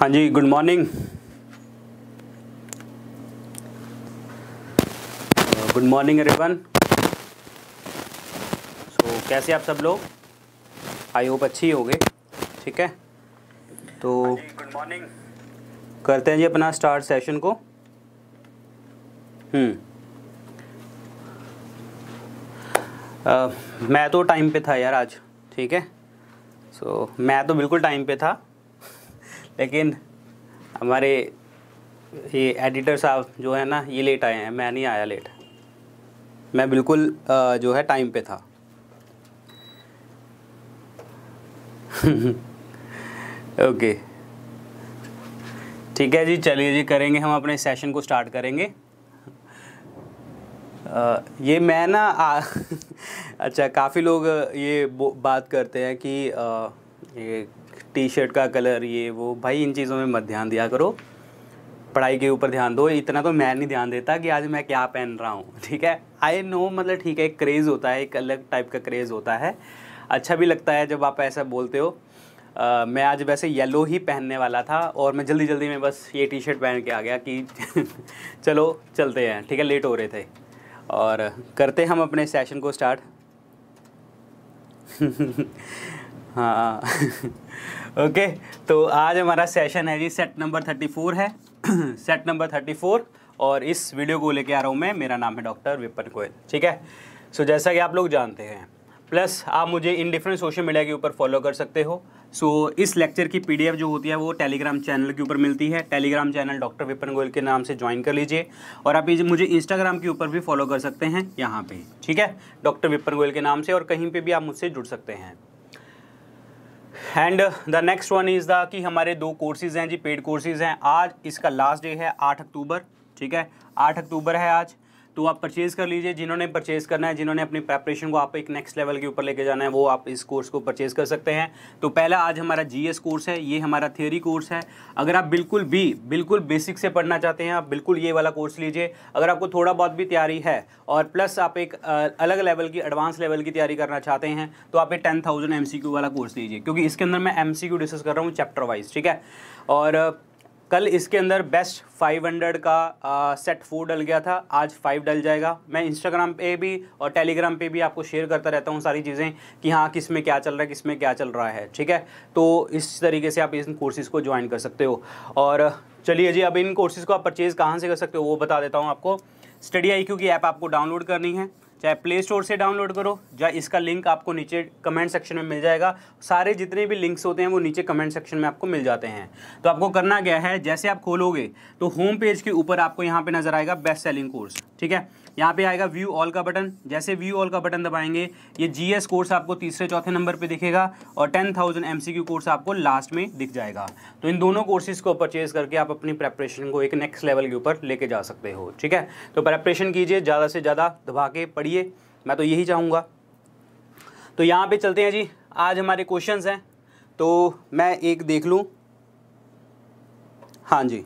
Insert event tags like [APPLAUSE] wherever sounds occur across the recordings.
हाँ जी good morning good morning everyone so कैसे आप सब लोग आई होप अच्छी हो गए ठीक है तो गुड हाँ मॉर्निंग करते हैं जी अपना स्टार्ट सेशन को हम्म uh, मैं तो टाइम पे था यार आज ठीक है सो so, मैं तो बिल्कुल टाइम पे था लेकिन हमारे ये एडिटर साहब जो है ना ये लेट आए हैं मैं नहीं आया लेट मैं बिल्कुल जो है टाइम पे था ओके [LAUGHS] ठीक है जी चलिए जी करेंगे हम अपने सेशन को स्टार्ट करेंगे आ, ये मैं ना आ, [LAUGHS] अच्छा काफ़ी लोग ये बात करते हैं कि आ, ये टी शर्ट का कलर ये वो भाई इन चीज़ों में मत ध्यान दिया करो पढ़ाई के ऊपर ध्यान दो इतना तो मैं नहीं ध्यान देता कि आज मैं क्या पहन रहा हूँ [LAUGHS] ठीक है आई नो मतलब ठीक है एक क्रेज़ होता है एक अलग टाइप का क्रेज़ होता है अच्छा भी लगता है जब आप ऐसा बोलते हो आ, मैं आज वैसे येलो ही पहनने वाला था और मैं जल्दी जल्दी में बस ये टी शर्ट पहन के आ गया कि [LAUGHS] चलो चलते हैं ठीक है लेट हो रहे थे और करते हम अपने सेशन को स्टार्ट [LAUGHS] हाँ [LAUGHS] ओके तो आज हमारा सेशन है जी सेट नंबर थर्टी फोर है सेट नंबर थर्टी फोर और इस वीडियो को लेके आ रहा हूँ मैं मेरा नाम है डॉक्टर विपन गोयल ठीक है सो so, जैसा कि आप लोग जानते हैं प्लस आप मुझे इन डिफरेंट सोशल मीडिया के ऊपर फॉलो कर सकते हो सो so, इस लेक्चर की पीडीएफ जो होती है वो टेलीग्राम चैनल के ऊपर मिलती है Telegram channel doctor Vipin Goyal के नाम से ज्वाइन कर लीजिए और आप मुझे इंस्टाग्राम के ऊपर भी फॉलो कर सकते हैं यहाँ पे ठीक है डॉक्टर विपन गोयल के नाम से और कहीं पे भी आप मुझसे जुड़ सकते हैं and the next one is the कि हमारे दो कोर्सेज हैं जी पेड कोर्सेज हैं आज इसका लास्ट डे है आठ अक्टूबर ठीक है आठ अक्टूबर है आज तो आप परचेज़ कर लीजिए जिन्होंने परचेज़ करना है जिन्होंने अपनी प्रेपरेशन को आप एक नेक्स्ट लेवल के ऊपर लेके जाना है वो आप इस कोर्स को परचेज़ कर सकते हैं तो पहला आज हमारा जीएस कोर्स है ये हमारा थियोरी कोर्स है अगर आप बिल्कुल भी बिल्कुल बेसिक से पढ़ना चाहते हैं आप बिल्कुल ये वाला कोर्स लीजिए अगर आपको थोड़ा बहुत भी तैयारी है और प्लस आप एक अलग लेवल की एडवांस लेवल की तैयारी करना चाहते हैं तो आप एक टेन थाउजेंड वाला कोर्स लीजिए क्योंकि इसके अंदर मैं एम डिस्कस कर रहा हूँ चैप्टर वाइज ठीक है और कल इसके अंदर बेस्ट 500 का आ, सेट फोर डल गया था आज फाइव डल जाएगा मैं इंस्टाग्राम पे भी और टेलीग्राम पे भी आपको शेयर करता रहता हूँ सारी चीज़ें कि हाँ किस में क्या चल रहा है किस में क्या चल रहा है ठीक है तो इस तरीके से आप इन कोर्सेज़ को ज्वाइन कर सकते हो और चलिए जी अब इन कोर्सेज़ को आप परचेज़ कहाँ से कर सकते हो वो बता देता हूँ आपको स्टडी आई की ऐप आपको डाउनलोड करनी है चाहे प्ले स्टोर से डाउनलोड करो या इसका लिंक आपको नीचे कमेंट सेक्शन में मिल जाएगा सारे जितने भी लिंक्स होते हैं वो नीचे कमेंट सेक्शन में आपको मिल जाते हैं तो आपको करना क्या है जैसे आप खोलोगे तो होम पेज के ऊपर आपको यहाँ पे नज़र आएगा बेस्ट सेलिंग कोर्स ठीक है यहाँ पे आएगा व्यू ऑल का बटन जैसे व्यू ऑल का बटन दबाएंगे ये जीएस कोर्स आपको तीसरे चौथे नंबर पे दिखेगा और टेन थाउजेंड एम कोर्स आपको लास्ट में दिख जाएगा तो इन दोनों कोर्सेज को परचेज करके आप अपनी प्रेपरेशन को एक नेक्स्ट लेवल के ऊपर लेके जा सकते हो ठीक है तो प्रेपरेशन कीजिए ज़्यादा से ज़्यादा दबा के पढ़िए मैं तो यही चाहूँगा तो यहाँ पे चलते हैं जी आज हमारे क्वेश्चंस हैं तो मैं एक देख लूँ हाँ जी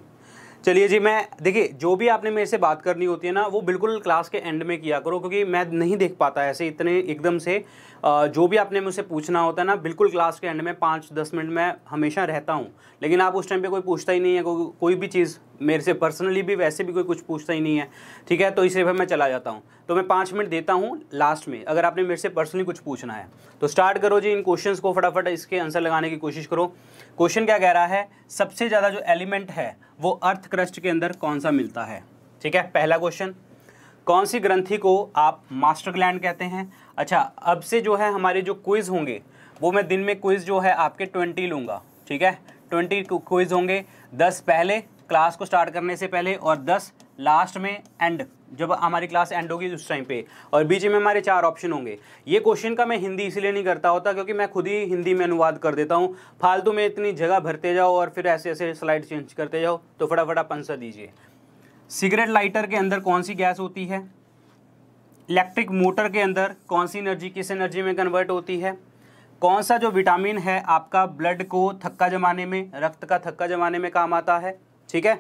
चलिए जी मैं देखिए जो भी आपने मेरे से बात करनी होती है ना वो बिल्कुल क्लास के एंड में किया करो क्योंकि मैं नहीं देख पाता ऐसे इतने एकदम से जो भी आपने मुझसे पूछना होता है ना बिल्कुल क्लास के एंड में पाँच दस मिनट में हमेशा रहता हूँ लेकिन आप उस टाइम पर कोई पूछता ही नहीं है को, कोई भी चीज़ मेरे से पर्सनली भी वैसे भी कोई कुछ पूछता ही नहीं है ठीक है तो इसलिए फिर मैं चला जाता हूँ तो मैं पाँच मिनट देता हूँ लास्ट में अगर आपने मेरे से पर्सनली कुछ पूछना है तो स्टार्ट करो जी इन क्वेश्चन को फटाफट इसके आंसर लगाने की कोशिश करो क्वेश्चन क्या कह रहा है सबसे ज़्यादा जो एलिमेंट है वो अर्थ क्रस्ट के अंदर कौन सा मिलता है ठीक है पहला क्वेश्चन कौन सी ग्रंथि को आप मास्टर ग्लैंड कहते हैं अच्छा अब से जो है हमारे जो क्विज होंगे वो मैं दिन में क्विज जो है आपके ट्वेंटी लूँगा ठीक है ट्वेंटी क्विज होंगे दस पहले क्लास को स्टार्ट करने से पहले और दस लास्ट में एंड जब हमारी क्लास एंड होगी उस टाइम पे और बीच में हमारे चार ऑप्शन होंगे ये क्वेश्चन का मैं हिंदी इसलिए नहीं करता होता क्योंकि मैं खुद ही हिंदी में अनुवाद कर देता हूँ फालतू में इतनी जगह भरते जाओ और फिर ऐसे ऐसे स्लाइड चेंज करते जाओ तो फटाफट आप आंसर दीजिए सिगरेट लाइटर के अंदर कौन सी गैस होती है इलेक्ट्रिक मोटर के अंदर कौन सी एनर्जी किस एनर्जी में कन्वर्ट होती है कौन सा जो विटामिन है आपका ब्लड को थक्का जमाने में रक्त का थक्का जमाने में काम आता है ठीक है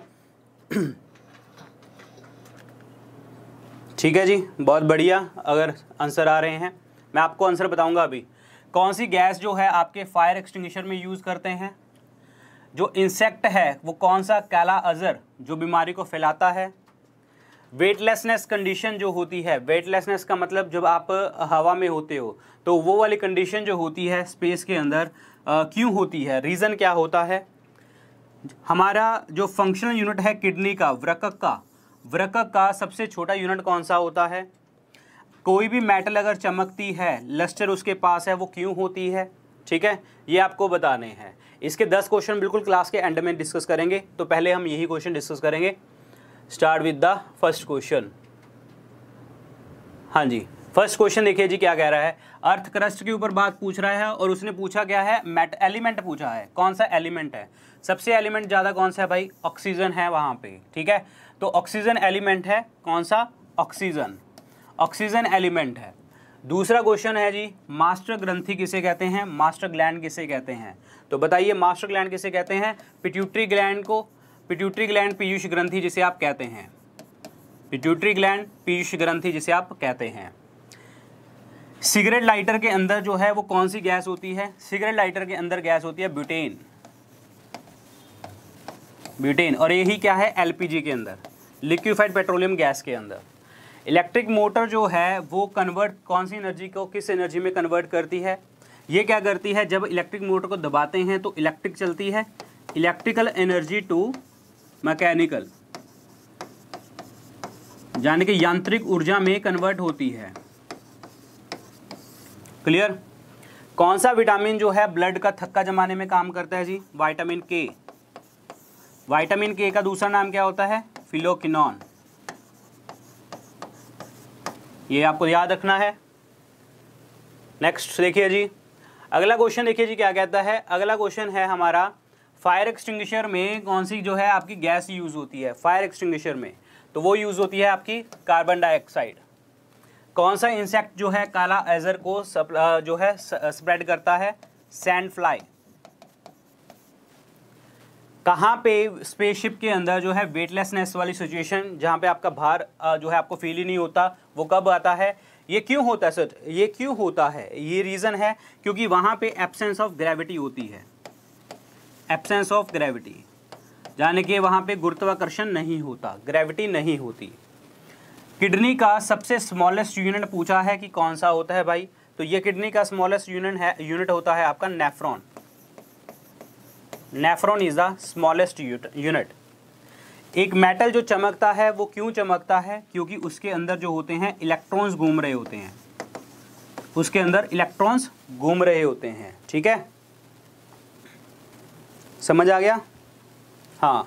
ठीक है जी बहुत बढ़िया अगर आंसर आ रहे हैं मैं आपको आंसर बताऊंगा अभी कौन सी गैस जो है आपके फायर एक्सटिंग्विशर में यूज़ करते हैं जो इंसेक्ट है वो कौन सा काला अजर जो बीमारी को फैलाता है वेटलेसनेस कंडीशन जो होती है वेटलेसनेस का मतलब जब आप हवा में होते हो तो वो वाली कंडीशन जो होती है स्पेस के अंदर क्यों होती है रीज़न क्या होता है हमारा जो फंक्शनल यूनिट है किडनी का व्रकक का व्रकक का सबसे छोटा यूनिट कौन सा होता है कोई भी मेटल अगर चमकती है लस्टर उसके पास है वो क्यों होती है ठीक है ये आपको बताने हैं इसके दस क्वेश्चन बिल्कुल क्लास के एंड में डिस्कस करेंगे तो पहले हम यही क्वेश्चन डिस्कस करेंगे start with the first question हाँ जी फर्स्ट क्वेश्चन देखिए जी क्या कह रहा है अर्थ क्रस्ट के ऊपर बात पूछ रहा है और उसने पूछा क्या है मेट एलिमेंट पूछा है कौन सा एलिमेंट है सबसे एलिमेंट ज़्यादा कौन सा है भाई ऑक्सीजन है वहाँ पे ठीक है तो ऑक्सीजन एलिमेंट है कौन सा ऑक्सीजन ऑक्सीजन एलिमेंट है दूसरा क्वेश्चन है जी मास्टर ग्रंथी किसे कहते हैं मास्टर ग्लैंड किसे कहते हैं तो बताइए मास्टर ग्लैंड किसे कहते हैं पिट्यूटरी ग्लैंड को पिट्यूटरी ग्लैंड पीयूष ग्रंथी जिसे आप कहते हैं पिट्यूटरी ग्लैंड पीयूष ग्रंथी जिसे आप कहते हैं सिगरेट लाइटर के अंदर जो है वो कौन सी गैस होती है सिगरेट लाइटर के अंदर गैस होती है ब्यूटेन ब्यूटेन और यही क्या है एलपीजी के अंदर लिक्विफाइड पेट्रोलियम गैस के अंदर इलेक्ट्रिक मोटर जो है वो कन्वर्ट कौन सी एनर्जी को किस एनर्जी में कन्वर्ट करती है ये क्या करती है जब इलेक्ट्रिक मोटर को दबाते हैं तो इलेक्ट्रिक चलती है इलेक्ट्रिकल एनर्जी टू मैकेनिकल यानी कि यांत्रिक ऊर्जा में कन्वर्ट होती है क्लियर कौन सा विटामिन जो है ब्लड का थक्का जमाने में काम करता है जी वाइटामिन के वाइटामिन के का दूसरा नाम क्या होता है फिलोकिनॉन ये आपको याद रखना है नेक्स्ट देखिए जी अगला क्वेश्चन देखिए जी क्या कहता है अगला क्वेश्चन है हमारा फायर एक्सटिंग्विशर में कौन सी जो है आपकी गैस यूज़ होती है फायर एक्सटिंग्विशर में तो वो यूज़ होती है आपकी कार्बन डाइऑक्साइड कौन सा इंसेक्ट जो है काला एजर को सप, जो है स्प्रेड करता है सैंड फ्लाई कहाँ पे स्पेसशिप के अंदर जो है वेटलेसनेस वाली सिचुएशन जहाँ पे आपका भार जो है आपको फील ही नहीं होता वो कब आता है ये क्यों होता है सर ये क्यों होता है ये रीज़न है क्योंकि वहाँ पे एब्सेंस ऑफ ग्रेविटी होती है एब्सेंस ऑफ ग्रेविटी यानी कि वहाँ पे गुरुत्वाकर्षण नहीं होता ग्रेविटी नहीं होती किडनी का सबसे स्मॉलेस्ट यूनिट पूछा है कि कौन सा होता है भाई तो ये किडनी का स्मॉलेस्ट यूनिट है यूनिट होता है आपका nephron nephron is the smallest unit एक मेटल जो चमकता है वो क्यों चमकता है क्योंकि उसके अंदर जो होते हैं इलेक्ट्रॉन्स घूम रहे होते हैं उसके अंदर इलेक्ट्रॉन्स घूम रहे होते हैं ठीक है समझ आ गया हाँ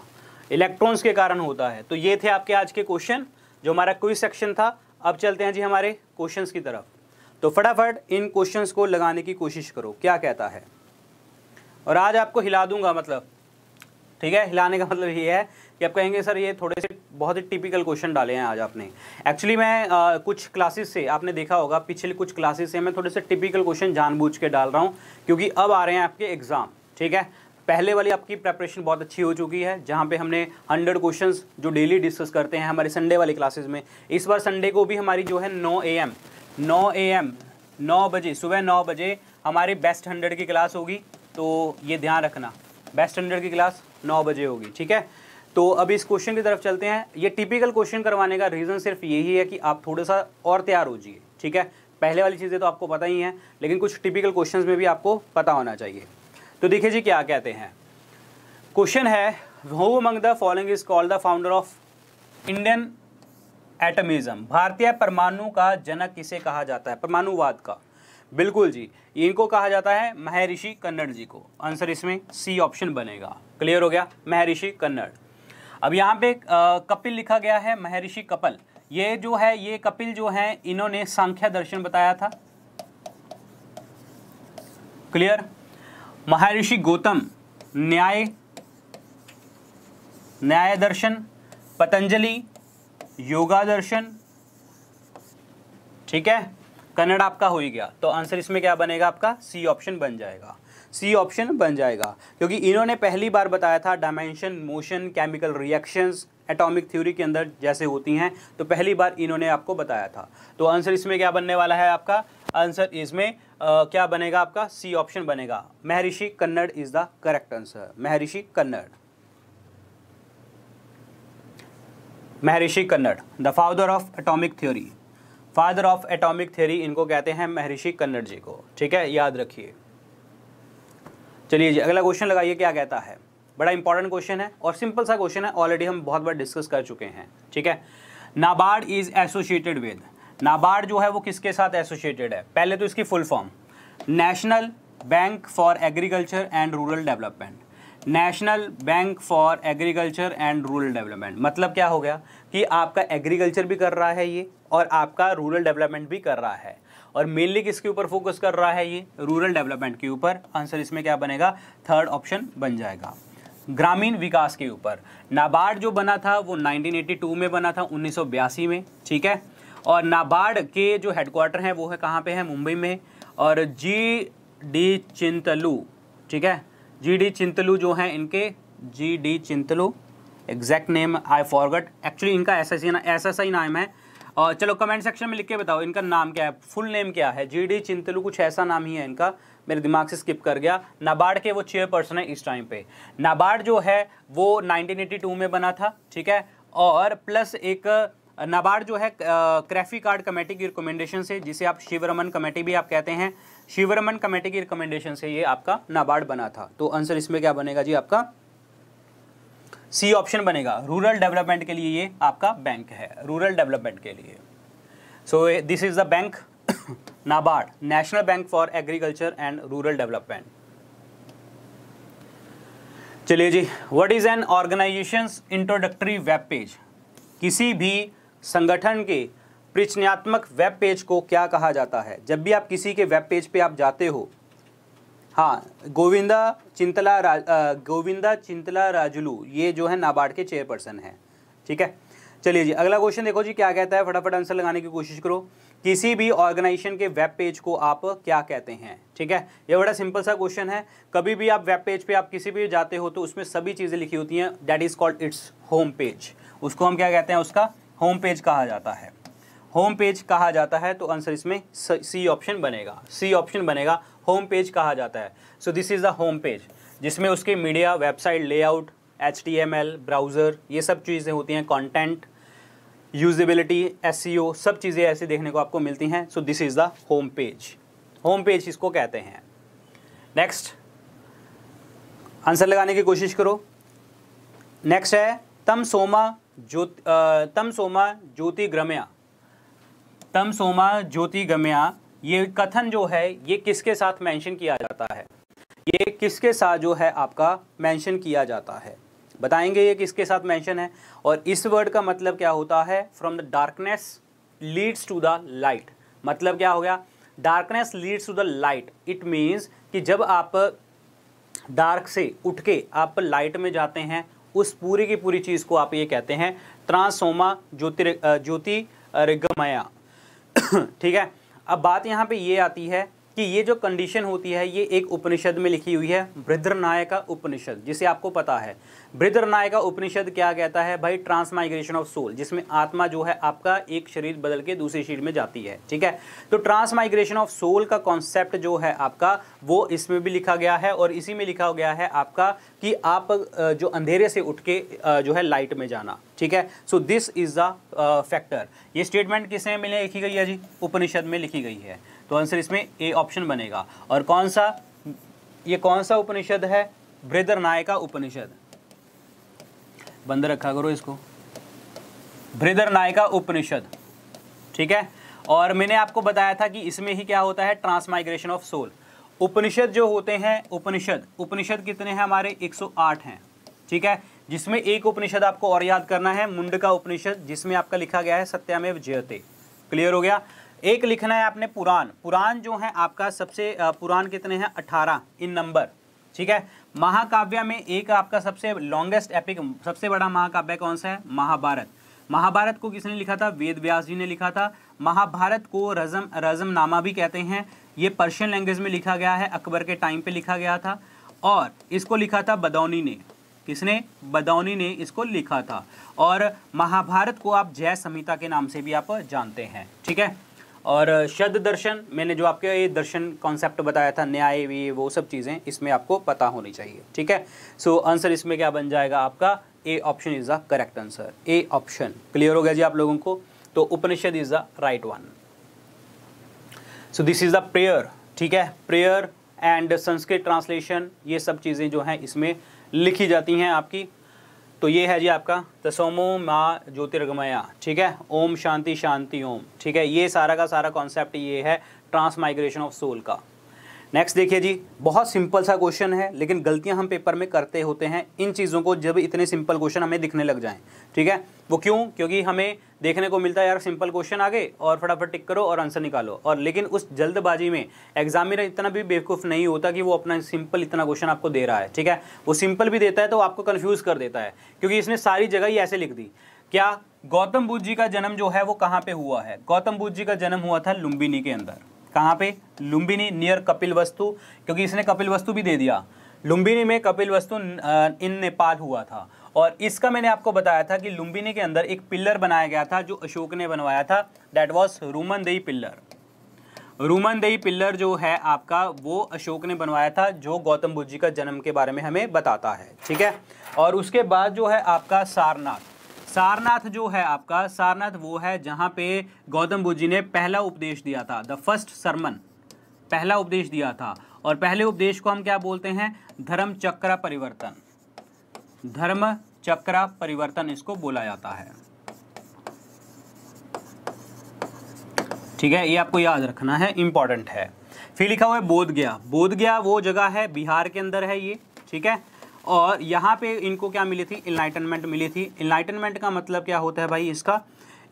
इलेक्ट्रॉन्स के कारण होता है तो ये थे आपके आज के क्वेश्चन जो हमारा क्विज सेक्शन था अब चलते हैं जी हमारे क्वेश्चंस की तरफ तो फटाफट इन क्वेश्चंस को लगाने की कोशिश करो क्या कहता है और आज आपको हिला दूंगा मतलब ठीक है हिलाने का मतलब ये है कि आप कहेंगे सर ये थोड़े से बहुत ही टिपिकल क्वेश्चन डाले हैं आज आपने एक्चुअली मैं आ, कुछ क्लासेस से आपने देखा होगा पिछले कुछ क्लासेस से मैं थोड़े से टिपिकल क्वेश्चन जानबूझ के डाल रहा हूँ क्योंकि अब आ रहे हैं आपके एग्ज़ाम ठीक है पहले वाली आपकी प्रेपरेशन बहुत अच्छी हो चुकी है जहाँ पे हमने 100 क्वेश्चंस जो डेली डिस्कस करते हैं हमारे संडे वाली क्लासेस में इस बार संडे को भी हमारी जो है 9 एम 9 एम 9 बजे सुबह 9 बजे हमारी बेस्ट हंड्रेड की क्लास होगी तो ये ध्यान रखना बेस्ट हंड्रेड की क्लास नौ बजे होगी ठीक है तो अभी इस क्वेश्चन की तरफ चलते हैं ये टिपिकल क्वेश्चन करवाने का रीज़न सिर्फ यही है कि आप थोड़ा सा और तैयार हो जाइए ठीक है पहले वाली चीज़ें तो आपको पता ही हैं लेकिन कुछ टिपिकल क्वेश्चन में भी आपको पता होना चाहिए तो देखिए जी क्या कहते हैं क्वेश्चन है who among the following is called the founder of Indian atomism भारतीय परमाणु का जनक किसे कहा जाता है परमाणुवाद का बिल्कुल जी इनको कहा जाता है महर्षि कन्नड़ जी को आंसर इसमें सी ऑप्शन बनेगा क्लियर हो गया महर्षि कन्नड़ अब यहाँ पे कपिल लिखा गया है महर्षि कपिल ये जो है ये कपिल जो है इन्होंने सांख्या दर्शन बताया था क्लियर महर्षि गौतम न्याय न्याय दर्शन पतंजलि योगा दर्शन ठीक है कन्नड़ आपका हो ही गया तो आंसर इसमें क्या बनेगा आपका सी ऑप्शन बन जाएगा सी ऑप्शन बन जाएगा क्योंकि इन्होंने पहली बार बताया था dimension motion chemical reactions atomic theory के अंदर जैसे होती हैं तो पहली बार इन्होंने आपको बताया था तो आंसर इसमें क्या बनने वाला है आपका आंसर इसमें क्या बनेगा आपका सी ऑप्शन बनेगा Maharshi Kanad is the correct answer Maharshi Kanad Maharshi Kanad the father of atomic theory father of atomic theory इनको कहते हैं महर्षि कन्नड़ जी को ठीक है याद रखिए चलिए जी अगला क्वेश्चन लगाइए क्या कहता है बड़ा इंपॉर्टेंट क्वेश्चन है और सिंपल सा क्वेश्चन है ऑलरेडी हम बहुत बार डिस्कस कर चुके हैं ठीक है NABARD is associated with NABARD जो है वो किसके साथ एसोसिएटेड है पहले तो इसकी full form national bank for agriculture and rural development national bank for agriculture and rural development मतलब क्या हो गया कि आपका एग्रीकल्चर भी कर रहा है ये और आपका रूरल डेवलपमेंट भी कर रहा है और मेनली किसके ऊपर फोकस कर रहा है ये रूरल डेवलपमेंट के ऊपर आंसर इसमें क्या बनेगा थर्ड ऑप्शन बन जाएगा ग्रामीण विकास के ऊपर नाबार्ड जो बना था वो 1982 में बना था 1982 में ठीक है और नाबार्ड के जो हेडक्वार्टर हैं वो है कहाँ पे है मुंबई में और जी डी चिंतलू ठीक है जी डी चिंतलू जो हैं इनके G D Chintalu exact name I forgot actually इनका ऐसा सी ऐसा सही नाम है और चलो कमेंट सेक्शन में लिख के बताओ इनका नाम क्या है फुल नेम क्या है जी डी चिंतलू कुछ ऐसा नाम ही है इनका मेरे दिमाग से स्किप कर गया नाबार्ड के वो चेयरपर्सन है इस टाइम पे नाबार्ड जो है वो 1982 में बना था ठीक है और प्लस एक नाबार्ड जो है क्रैफी कार्ड कमेटी की रिकमेंडेशन से जिसे आप शिवरमन कमेटी भी आप कहते हैं शिवरमन कमेटी की रिकमेंडेशन से ये आपका नाबार्ड बना था तो आंसर इसमें क्या बनेगा जी आपका सी ऑप्शन बनेगा रूरल डेवलपमेंट के लिए ये आपका बैंक है रूरल डेवलपमेंट के लिए so this is the bank NABARD national bank for agriculture and rural development चलिए जी what is an organization introductory web page किसी भी संगठन के प्रचनात्मक वेब पेज को क्या कहा जाता है जब भी आप किसी के वेब पेज पे आप जाते हो हाँ गोविंदा चिंतला गोविंदा चिंतला राजलू ये जो है नाबार्ड के चेयरपर्सन है ठीक है चलिए जी अगला क्वेश्चन देखो जी क्या कहता है फटाफट आंसर लगाने की कोशिश करो किसी भी ऑर्गेनाइजेशन के वेब पेज को आप क्या कहते हैं ठीक है ये बड़ा सिंपल सा क्वेश्चन है कभी भी आप वेब पेज पे आप किसी भी जाते हो तो उसमें सभी चीज़ें लिखी होती हैं that is called its home page उसको हम क्या कहते हैं उसका होम पेज कहा जाता है होम पेज कहा जाता है तो आंसर इसमें सी ऑप्शन बनेगा सी ऑप्शन बनेगा होम पेज कहा जाता है so this is the home page जिसमें उसके media website layout H T M L browser ये सब चीज़ें होती हैं कंटेंट यूजेबिलिटी एस सब चीज़ें ऐसे देखने को आपको मिलती हैं so this is the home page home page इसको कहते हैं नेक्स्ट आंसर लगाने की कोशिश करो नेक्स्ट है तम सोमा ज्योति तम सोमा ज्योति ग्रम्या तम सोमा ज्योति गम्या ये कथन जो है ये किसके साथ मेंशन किया जाता है ये किसके साथ जो है आपका मेंशन किया जाता है बताएंगे ये किसके साथ मेंशन है और इस वर्ड का मतलब क्या होता है from the darkness leads to the light मतलब क्या हो गया darkness leads to the light it means कि जब आप डार्क से उठ के आप लाइट में जाते हैं उस पूरी की पूरी चीज़ को आप ये कहते हैं ट्रांसोमा ज्योति ज्योति रिगमया [COUGHS] ठीक है अब बात यहाँ पे ये आती है कि ये जो कंडीशन होती है ये एक उपनिषद में लिखी हुई है बृद्रनायका उपनिषद जिसे आपको पता है बृद्रनायका उपनिषद क्या कहता है भाई ट्रांसमाइग्रेशन ऑफ सोल जिसमें आत्मा जो है आपका एक शरीर बदल के दूसरे शरीर में जाती है ठीक है तो ट्रांसमाइग्रेशन ऑफ सोल का कॉन्सेप्ट जो है आपका वो इसमें भी लिखा गया है और इसी में लिखा गया है आपका कि आप जो अंधेरे से उठ के जो है लाइट में जाना ठीक है so this is the factor ये स्टेटमेंट किसने मिले लिखी गई है जी उपनिषद में लिखी गई है तो आंसर इसमें ए ऑप्शन बनेगा और कौन सा ये कौन सा उपनिषद है बृदर नायका उपनिषद बंद रखा करो इसको बृदर नायका उपनिषद ठीक है और मैंने आपको बताया था कि इसमें ही क्या होता है ट्रांसमाइग्रेशन ऑफ सोल उपनिषद जो होते हैं उपनिषद उपनिषद कितने हैं हमारे 108 हैं ठीक है जिसमें एक उपनिषद आपको और याद करना है मुंड का उपनिषद जिसमें आपका लिखा गया है सत्यामेव जयते क्लियर हो गया एक लिखना है आपने पुराण पुराण जो है आपका सबसे पुराण कितने हैं अठारह इन नंबर ठीक है महाकाव्य में एक आपका सबसे लॉन्गेस्ट एपिक सबसे बड़ा महाकाव्य कौन सा है महाभारत महाभारत को किसने लिखा था वेद व्यास जी ने लिखा था महाभारत को रजम रजम नामा भी कहते हैं ये पर्शियन लैंग्वेज में लिखा गया है अकबर के टाइम पे लिखा गया था और इसको लिखा था बदौनी ने किसने बदौनी ने इसको लिखा था और महाभारत को आप जय संहिता के नाम से भी आप जानते हैं ठीक है और शब्द दर्शन मैंने जो आपके ये दर्शन कॉन्सेप्ट बताया था न्याय भी वो सब चीज़ें इसमें आपको पता होनी चाहिए ठीक है सो so, आंसर इसमें क्या बन जाएगा आपका A option is the correct answer A option clear हो गया जी आप लोगों को तो Upanishad is the right one so this is the prayer ठीक है प्रेयर एंड संस्कृत ट्रांसलेशन ये सब चीज़ें जो हैं इसमें लिखी जाती हैं आपकी तो ये है जी आपका तसोमो मा ज्योतिर्गमया ठीक है ओम शांति शांति ओम ठीक है ये सारा का सारा कॉन्सेप्ट ये है ट्रांसमाइग्रेशन ऑफ सोल का नेक्स्ट देखिए जी बहुत सिंपल सा क्वेश्चन है लेकिन गलतियां हम पेपर में करते होते हैं इन चीज़ों को जब इतने सिंपल क्वेश्चन हमें दिखने लग जाएं ठीक है वो क्यों क्योंकि हमें देखने को मिलता है यार सिंपल क्वेश्चन आगे और फटाफट टिक करो और आंसर निकालो और लेकिन उस जल्दबाजी में एग्जामिनर इतना भी बेवकूफ़ नहीं होता कि वो अपना सिंपल इतना क्वेश्चन आपको दे रहा है ठीक है वो सिंपल भी देता है तो आपको कन्फ्यूज़ कर देता है क्योंकि इसने सारी जगह ही ऐसे लिख दी क्या गौतम बुद्ध जी का जन्म जो है वो कहाँ पे हुआ है गौतम बुद्ध जी का जन्म हुआ था लुम्बिनी के अंदर कहाँ पे लुम्बिनी नियर कपिल वस्तु क्योंकि इसने कपिल वस्तु भी दे दिया लुम्बिनी में कपिल वस्तु इन नेपाल हुआ था और इसका मैंने आपको बताया था कि लुम्बिनी के अंदर एक पिल्लर बनाया गया था जो अशोक ने बनवाया था that was the pillar Rummindei pillar जो है आपका वो अशोक ने बनवाया था जो गौतम बुद्ध जी का जन्म के बारे में हमें बताता है ठीक है और उसके बाद जो है आपका सारनाथ सारनाथ जो है आपका सारनाथ वो है जहाँ पे गौतम बुद्ध जी ने पहला उपदेश दिया था द फर्स्ट सरमन पहला उपदेश दिया था और पहले उपदेश को हम क्या बोलते हैं धर्म चक्र परिवर्तन धर्म चक्र परिवर्तन इसको बोला जाता है ठीक है ये आपको याद रखना है इंपॉर्टेंट है फिर लिखा हुआ है बोध गया बोध गया वो जगह है बिहार के अंदर है ये ठीक है और यहाँ पे इनको क्या मिली थी इन्लाइटनमेंट मिली थी इन्लाइटनमेंट का मतलब क्या होता है भाई इसका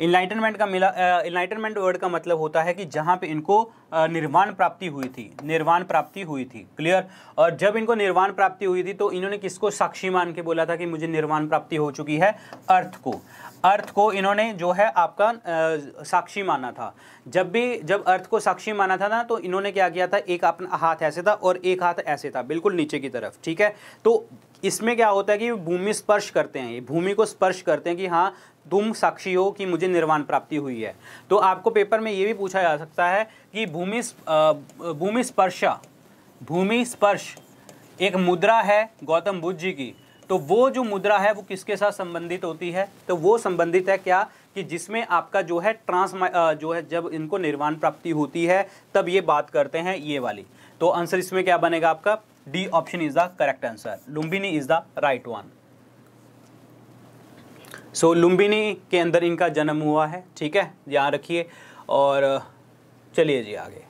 इनलाइटनमेंट का मिला इनलाइटनमेंट वर्ड का मतलब होता है कि जहाँ पे इनको निर्वाण प्राप्ति हुई थी निर्वाण प्राप्ति हुई थी क्लियर और जब इनको निर्वाण प्राप्ति हुई थी तो इन्होंने किसको साक्षी मान के बोला था कि मुझे निर्वाण प्राप्ति हो चुकी है अर्थ को अर्थ को इन्होंने जो है आपका आ, साक्षी माना था जब भी जब अर्थ को साक्षी माना था ना तो इन्होंने क्या किया था एक अपना हाथ ऐसे था और एक हाथ ऐसे था बिल्कुल नीचे की तरफ ठीक है तो इसमें क्या होता है कि भूमि स्पर्श करते हैं भूमि को स्पर्श करते हैं कि हाँ तुम साक्षी हो कि मुझे निर्वाण प्राप्ति हुई है तो आपको पेपर में ये भी पूछा जा सकता है कि भूमि भूमि स्पर्श भूमि स्पर्श एक मुद्रा है गौतम बुद्ध जी की तो वो जो मुद्रा है वो किसके साथ संबंधित होती है तो वो संबंधित है क्या कि जिसमें आपका जो है ट्रांस जो है जब इनको निर्वाण प्राप्ति होती है तब ये बात करते हैं ये वाली तो आंसर इसमें क्या बनेगा आपका D option is the correct answer Lumbini is the right one so so, Lumbini के अंदर इनका जन्म हुआ है ठीक है यहाँ रखिए और चलिए जी आगे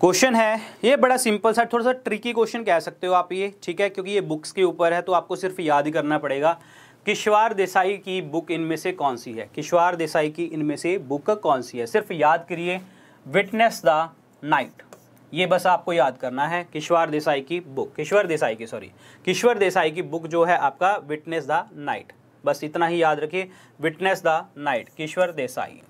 क्वेश्चन है ये बड़ा सिंपल सा थोड़ा सा ट्रिकी क्वेश्चन कह सकते हो आप ये ठीक है क्योंकि ये बुक्स के ऊपर है तो आपको सिर्फ याद ही करना पड़ेगा किश्वार देसाई की बुक इनमें से कौन सी है किश्वार देसाई की इनमें से बुक कौन सी है सिर्फ याद करिए विटनेस द नाइट ये बस आपको याद करना है किश्वार देसाई की बुक किश्वर देसाई की सॉरी किश्वर देसाई की बुक जो है आपका विटनेस द नाइट बस इतना ही याद रखिए witness the night Kishwar Desai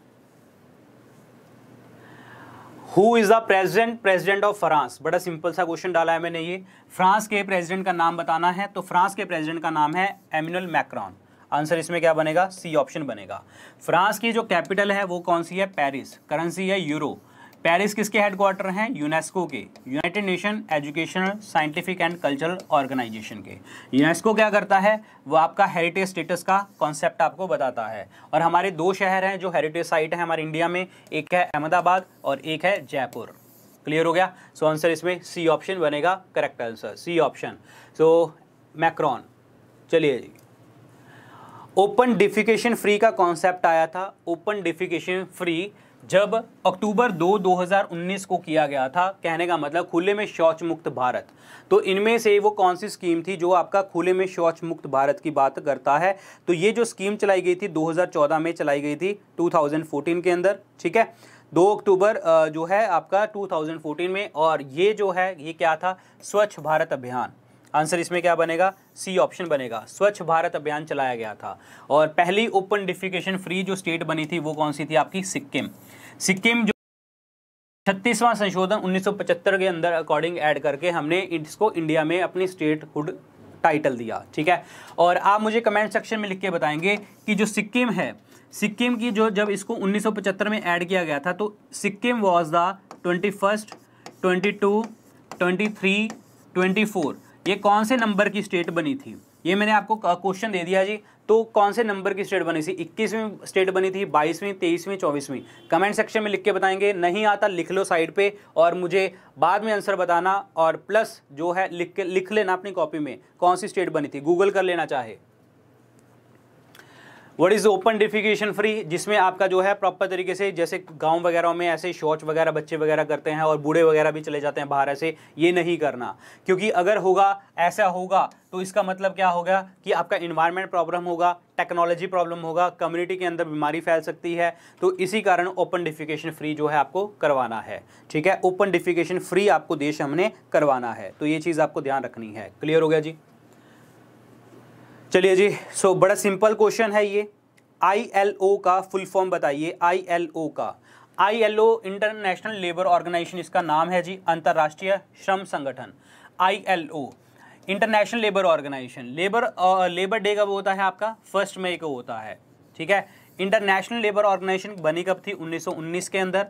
who is the president president of France बड़ा सिंपल सा क्वेश्चन डाला है मैंने ये फ्रांस के प्रेजिडेंट का नाम बताना है तो फ्रांस के प्रेजिडेंट का नाम है एमिनल मैक्रॉन आंसर इसमें क्या बनेगा सी ऑप्शन बनेगा फ्रांस की जो कैपिटल है वो कौन सी है पेरिस करेंसी है यूरो पेरिस किसके हेडक्वार्टर हैं यूनेस्को के United Nation educational scientific and cultural organization के यूनेस्को क्या करता है वो आपका हेरिटेज स्टेटस का कॉन्सेप्ट आपको बताता है और हमारे दो शहर हैं जो हेरिटेज साइट हैं हमारे इंडिया में एक है अहमदाबाद और एक है जयपुर क्लियर हो गया सो so आंसर इसमें सी ऑप्शन बनेगा correct answer C option so Macron चलिए ओपन डिफिकेशन फ्री का कॉन्सेप्ट आया था ओपन डिफिकेशन फ्री जब अक्टूबर 2 2019 को किया गया था कहने का मतलब खुले में शौच मुक्त भारत तो इनमें से वो कौन सी स्कीम थी जो आपका खुले में शौच मुक्त भारत की बात करता है तो ये जो स्कीम चलाई गई थी 2014 में चलाई गई थी 2014 के अंदर ठीक है 2 अक्टूबर जो है आपका 2014 में और ये जो है ये क्या था स्वच्छ भारत अभियान आंसर इसमें क्या बनेगा सी ऑप्शन बनेगा स्वच्छ भारत अभियान चलाया गया था और पहली ओपन डिफिकेशन फ्री जो स्टेट बनी थी वो कौन सी थी आपकी सिक्किम सिक्किम जो छत्तीसवां संशोधन 1975 के अंदर अकॉर्डिंग ऐड करके हमने इसको इंडिया में अपनी स्टेटहुड टाइटल दिया ठीक है और आप मुझे कमेंट सेक्शन में लिख के बताएंगे कि जो सिक्किम है सिक्किम की जो जब इसको 1975 में ऐड किया गया था तो Sikkim was the twenty first twenty two twenty three twenty four ये कौन से नंबर की स्टेट बनी थी ये मैंने आपको क्वेश्चन दे दिया जी तो कौन से नंबर की स्टेट बनी थी इक्कीसवीं स्टेट बनी थी बाईसवीं तेईसवीं चौबीसवीं कमेंट सेक्शन में लिख के बताएंगे नहीं आता लिख लो साइड पे और मुझे बाद में आंसर बताना और प्लस जो है लिख के लिख लेना अपनी कॉपी में कौन सी स्टेट बनी थी गूगल कर लेना चाहे what is open defecation free जिसमें आपका जो है प्रॉपर तरीके से जैसे गांव वगैरह में ऐसे शौच वगैरह बच्चे वगैरह करते हैं और बूढ़े वगैरह भी चले जाते हैं बाहर ऐसे ये नहीं करना क्योंकि अगर होगा ऐसा होगा तो इसका मतलब क्या होगा कि आपका इन्वायरमेंट प्रॉब्लम होगा टेक्नोलॉजी प्रॉब्लम होगा कम्युनिटी के अंदर बीमारी फैल सकती है तो इसी कारण ओपन डिफिकेशन फ्री जो है आपको करवाना है ठीक है ओपन डिफिकेशन फ्री आपको देश हमने करवाना है तो ये चीज़ आपको ध्यान रखनी है क्लियर हो गया जी चलिए जी सो so, बड़ा सिंपल क्वेश्चन है ये आई एल ओ का फुल फॉर्म बताइए आई एल ओ का I L O international labour organization इसका नाम है जी अंतर्राष्ट्रीय श्रम संगठन I L O international labour organization labour labour day कब होता है आपका फर्स्ट मई को होता है ठीक है इंटरनेशनल लेबर ऑर्गेनाइजेशन बनी कब थी 1919 के अंदर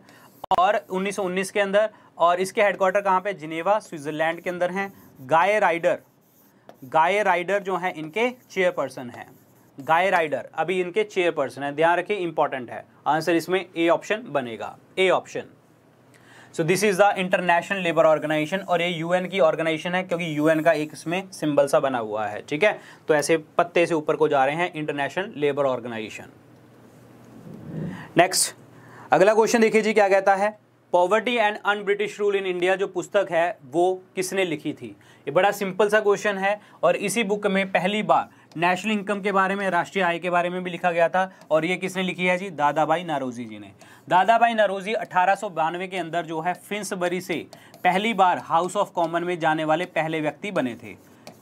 और 1919 के अंदर और इसके हेडक्वार्टर कहाँ पे जिनेवा स्विट्जरलैंड के अंदर हैं गाय राइडर गाय राइडर जो है इनके चेयरपर्सन है गाय राइडर अभी इनके चेयरपर्सन है ध्यान रखिए इंपॉर्टेंट है आंसर इसमें ए ऑप्शन बनेगा A option so this is the international labour organization और ये यूएन की ऑर्गेनाइजेशन है क्योंकि यूएन का एक इसमें सिंबल सा बना हुआ है ठीक है तो ऐसे पत्ते से ऊपर को जा रहे हैं इंटरनेशनल लेबर ऑर्गेनाइजेशन नेक्स्ट अगला क्वेश्चन देखिए जी क्या कहता है poverty and un British rule in India जो पुस्तक है वो किसने लिखी थी ये बड़ा सिंपल सा क्वेश्चन है और इसी बुक में पहली बार नेशनल इनकम के बारे में राष्ट्रीय आय के बारे में भी लिखा गया था और ये किसने लिखी है जी भाई नारोजी जी ने दादाबाई नारोजी अठारह के अंदर जो है फिंसबरी से पहली बार हाउस ऑफ कॉमन में जाने वाले पहले व्यक्ति बने थे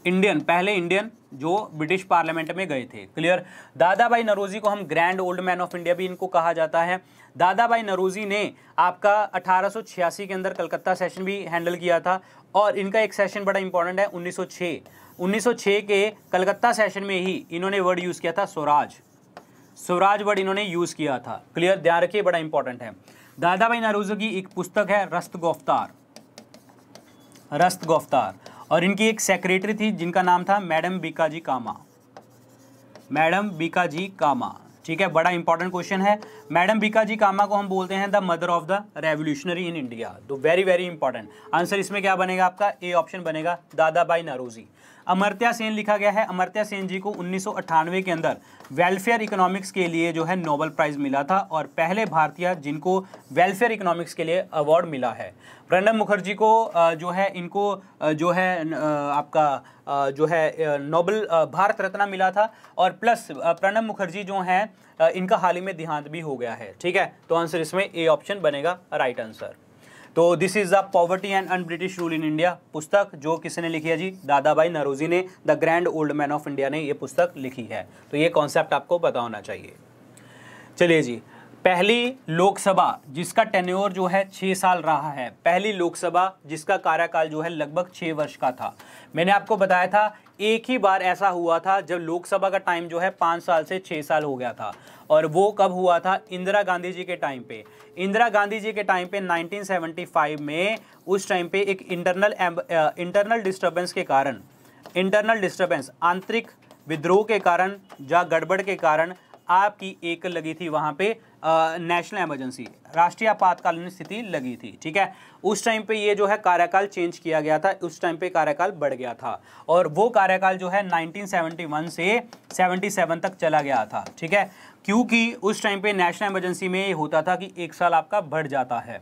इंडियन पहले इंडियन जो ब्रिटिश पार्लियामेंट में गए थे क्लियर दादा भाई नरोजी को हम grand old man of India भी इनको कहा जाता है दादा भाई नरोजी ने आपका 1886 के अंदर कलकत्ता सेशन भी हैंडल किया था और इनका एक सेशन बड़ा इंपॉर्टेंट है 1906 1906 के कलकत्ता सेशन में ही इन्होंने वर्ड यूज़ किया था स्वराज स्वराज वर्ड इन्होंने यूज़ किया था क्लियर ध्यान रखिए बड़ा इंपॉर्टेंट है दादा भाई नरोजी की एक पुस्तक है रस्त गोफ्तार रस्त गोफ्तार और इनकी एक सेक्रेटरी थी जिनका नाम था मैडम बीकाजी कामा मैडम बीकाजी कामा ठीक है बड़ा इंपॉर्टेंट क्वेश्चन है मैडम बीकाजी कामा को हम बोलते हैं the mother of the revolutionary in India तो वेरी वेरी इंपॉर्टेंट आंसर इसमें क्या बनेगा आपका ए ऑप्शन बनेगा दादा बाई नरोजी अमर्त्या सेन लिखा गया है अमर्त्या सेन जी को उन्नीस के अंदर वेलफेयर इकोनॉमिक्स के लिए जो है नोबल प्राइज मिला था और पहले भारतीय जिनको वेलफेयर इकोनॉमिक्स के लिए अवार्ड मिला है प्रणब मुखर्जी को जो है इनको जो है आपका जो है नोबल भारत रत्न मिला था और प्लस प्रणब मुखर्जी जो हैं इनका हाल ही में देहांत भी हो गया है ठीक है तो आंसर इसमें ए ऑप्शन बनेगा राइट आंसर तो this is the poverty and un British rule in India पुस्तक जो किसी ने लिखी है जी दादा भाई नरोजी ने the grand old man of India ने ये पुस्तक लिखी है तो ये कॉन्सेप्ट आपको पता होना चाहिए चलिए जी पहली लोकसभा जिसका टेन्योर जो है छः साल रहा है पहली लोकसभा जिसका कार्यकाल जो है लगभग छः वर्ष का था मैंने आपको बताया था एक ही बार ऐसा हुआ था जब लोकसभा का टाइम जो है पाँच साल से छः साल हो गया था और वो कब हुआ था इंदिरा गांधी जी के टाइम पे इंदिरा गांधी जी के टाइम पे 1975 में उस टाइम पे एक इंटरनल इंटरनल डिस्टरबेंस के कारण इंटरनल डिस्टरबेंस आंतरिक विद्रोह के कारण या गड़बड़ के कारण आपकी एक लगी थी वहाँ पर नेशनल इमरजेंसी राष्ट्रीय आपातकालीन स्थिति लगी थी ठीक है उस टाइम पे ये जो है कार्यकाल चेंज किया गया था उस टाइम पे कार्यकाल बढ़ गया था और वो कार्यकाल जो है 1971 से 77 तक चला गया था ठीक है क्योंकि उस टाइम पे नेशनल इमरजेंसी में ये होता था कि एक साल आपका बढ़ जाता है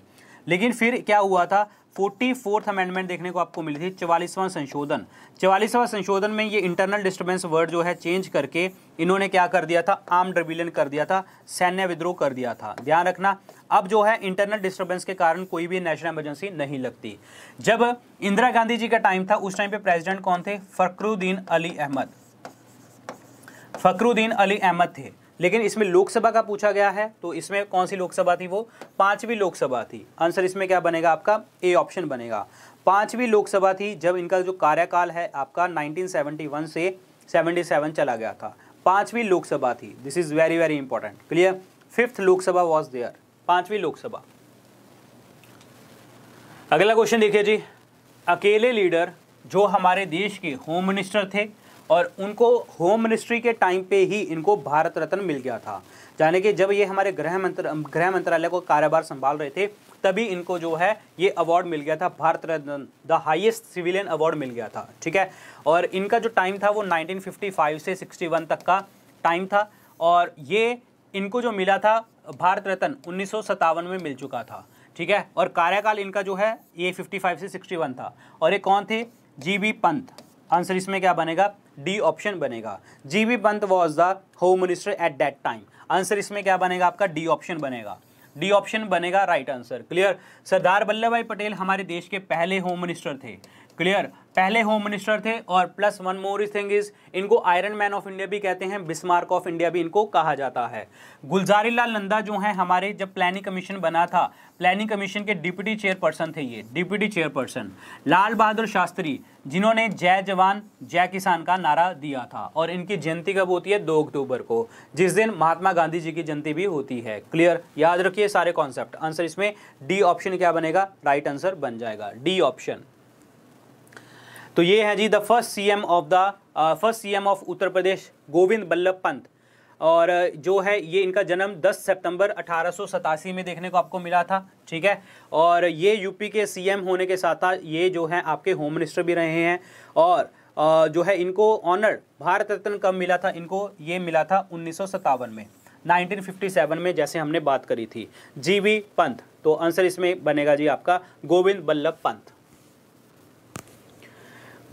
लेकिन फिर क्या हुआ था फोर्टी फोर्थ अमेंडमेंट देखने को आपको मिली थी चवालीसवां संशोधन चवालीसवां संशोधन में ये इंटरनल डिस्टर्बेंस वर्ड जो है चेंज करके इन्होंने क्या कर दिया था आर्म रिविलियन कर दिया था सैन्य विद्रोह कर दिया था ध्यान रखना अब जो है इंटरनल डिस्टर्बेंस के कारण कोई भी नेशनल इमरजेंसी नहीं लगती जब इंदिरा गांधी जी का टाइम था उस टाइम पे प्रेजिडेंट कौन थे फकरुद्दीन अली अहमद फकरुद्दीन अली अहमद थे लेकिन इसमें लोकसभा का पूछा गया है तो इसमें कौन सी लोकसभा थी वो पांचवी लोकसभा थी आंसर इसमें क्या बनेगा आपका ए ऑप्शन बनेगा पांचवी लोकसभा थी जब इनका जो कार्यकाल है आपका 1971 से 77 चला गया था पांचवी लोकसभा थी this is very very important clear fifth Lok Sabha was there पांचवी लोकसभा अगला क्वेश्चन देखिए जी अकेले लीडर जो हमारे देश के होम मिनिस्टर थे और उनको होम मिनिस्ट्री के टाइम पे ही इनको भारत रत्न मिल गया था यानी कि जब ये हमारे गृह मंत्र गृह मंत्रालय को कारोबार संभाल रहे थे तभी इनको जो है ये अवार्ड मिल गया था Bharat Ratna the highest civilian award मिल गया था ठीक है और इनका जो टाइम था वो 1955 से 61 तक का टाइम था और ये इनको जो मिला था भारत रत्न उन्नीस में मिल चुका था ठीक है और कार्यकाल इनका जो है ये 55 से 61 था और ये कौन थे जी बी पंत आंसर इसमें क्या बनेगा डी ऑप्शन बनेगा G B Pant was the home minister at that time answer इसमें क्या बनेगा आपका डी ऑप्शन बनेगा डी ऑप्शन बनेगा right answer clear Sardar Vallabhbhai Patel हमारे देश के पहले होम मिनिस्टर थे क्लियर पहले होम मिनिस्टर थे और plus one more thing is इनको आयरन मैन ऑफ इंडिया भी कहते हैं बिस्मार्क ऑफ इंडिया भी इनको कहा जाता है गुलजारी लाल नंदा जो है हमारे जब प्लानिंग कमीशन बना था प्लानिंग कमीशन के डिप्टी चेयरपर्सन थे ये डिप्टी चेयरपर्सन लाल बहादुर शास्त्री जिन्होंने जय जवान जय किसान का नारा दिया था और इनकी जयंती कब होती है दो अक्टूबर को जिस दिन महात्मा गांधी जी की जयंती भी होती है क्लियर याद रखिए सारे कॉन्सेप्ट आंसर इसमें डी ऑप्शन क्या बनेगा राइट आंसर बन जाएगा डी ऑप्शन तो ये है जी the first C M of the first C M of Uttar Pradesh Govind Ballabh Pant और uh, जो है ये इनका जन्म 10 सितंबर अठारह में देखने को आपको मिला था ठीक है और ये यूपी के सीएम होने के साथ साथ ये जो है आपके होम मिनिस्टर भी रहे हैं और uh, जो है इनको ऑनर भारत रत्न कब मिला था इनको ये मिला था उन्नीस में 1957 में जैसे हमने बात करी थी जीवी पंत तो आंसर इसमें बनेगा जी आपका Govind Ballabh Pant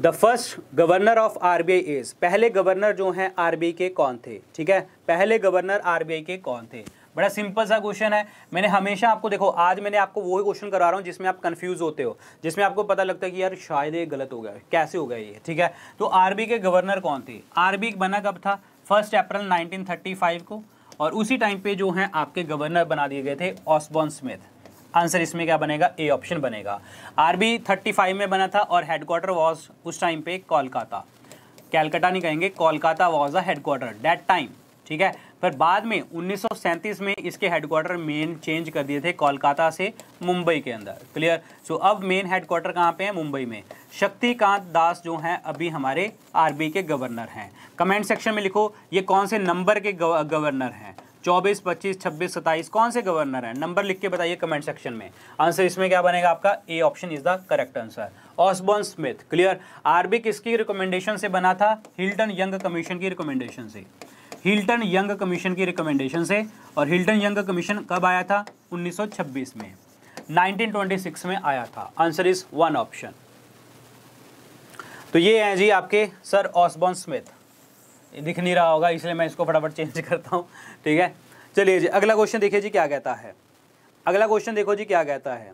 the first governor of R B I is पहले गवर्नर जो हैं आई के कौन थे ठीक है पहले गवर्नर आर बी आई के कौन थे बड़ा सिंपल सा क्वेश्चन है मैंने हमेशा आपको देखो आज मैंने आपको वही क्वेश्चन करा रहा हूँ जिसमें आप कंफ्यूज होते हो जिसमें आपको पता लगता है कि यार शायद ये गलत हो गया कैसे हो गया ये ठीक है तो आरबी के गवर्नर कौन थे आरबी बना कब था फर्स्ट अप्रैल 1935 को और उसी टाइम पे जो हैं आपके गवर्नर बना दिए गए थे ऑसबॉन स्मिथ आंसर इसमें क्या बनेगा ए ऑप्शन बनेगा आरबी फाइव में बना था और हेडक्वार्टर वॉज उस टाइम पे कोलकाता कैलकाटा नहीं कहेंगे Kolkata was the headquarter that time ठीक है पर बाद में उन्नीस में इसके हेडक्वार्टर मेन चेंज कर दिए थे कोलकाता से मुंबई के अंदर क्लियर सो अब मेन हेडक्वार्टर कहाँ पे है मुंबई में शक्तिकांत दास जो हैं अभी हमारे आरबी के गवर्नर हैं कमेंट सेक्शन में लिखो ये कौन से नंबर के गवर्नर हैं चौबीस पच्चीस छब्बीस सत्ताईस कौन से गवर्नर हैं नंबर लिख के बताइए कमेंट सेक्शन में आंसर इसमें क्या बनेगा आपका A option is the correct answer Osborne Smith clear RB किसकी रिकमेंडेशन से बना था हिल्टन यंग कमीशन की रिकमेंडेशन से हिल्टन यंग कमीशन की रिकमेंडेशन से और हिल्टन यंग कमीशन कब आया था 1926 में 1926 में आया था आंसर इज वन ऑप्शन तो ये हैं जी आपके सर ऑसबॉन स्मिथ दिख नहीं रहा होगा इसलिए मैं इसको फटाफट चेंज करता हूँ ठीक है चलिए जी अगला क्वेश्चन देखिए जी क्या कहता है अगला क्वेश्चन देखो जी क्या कहता है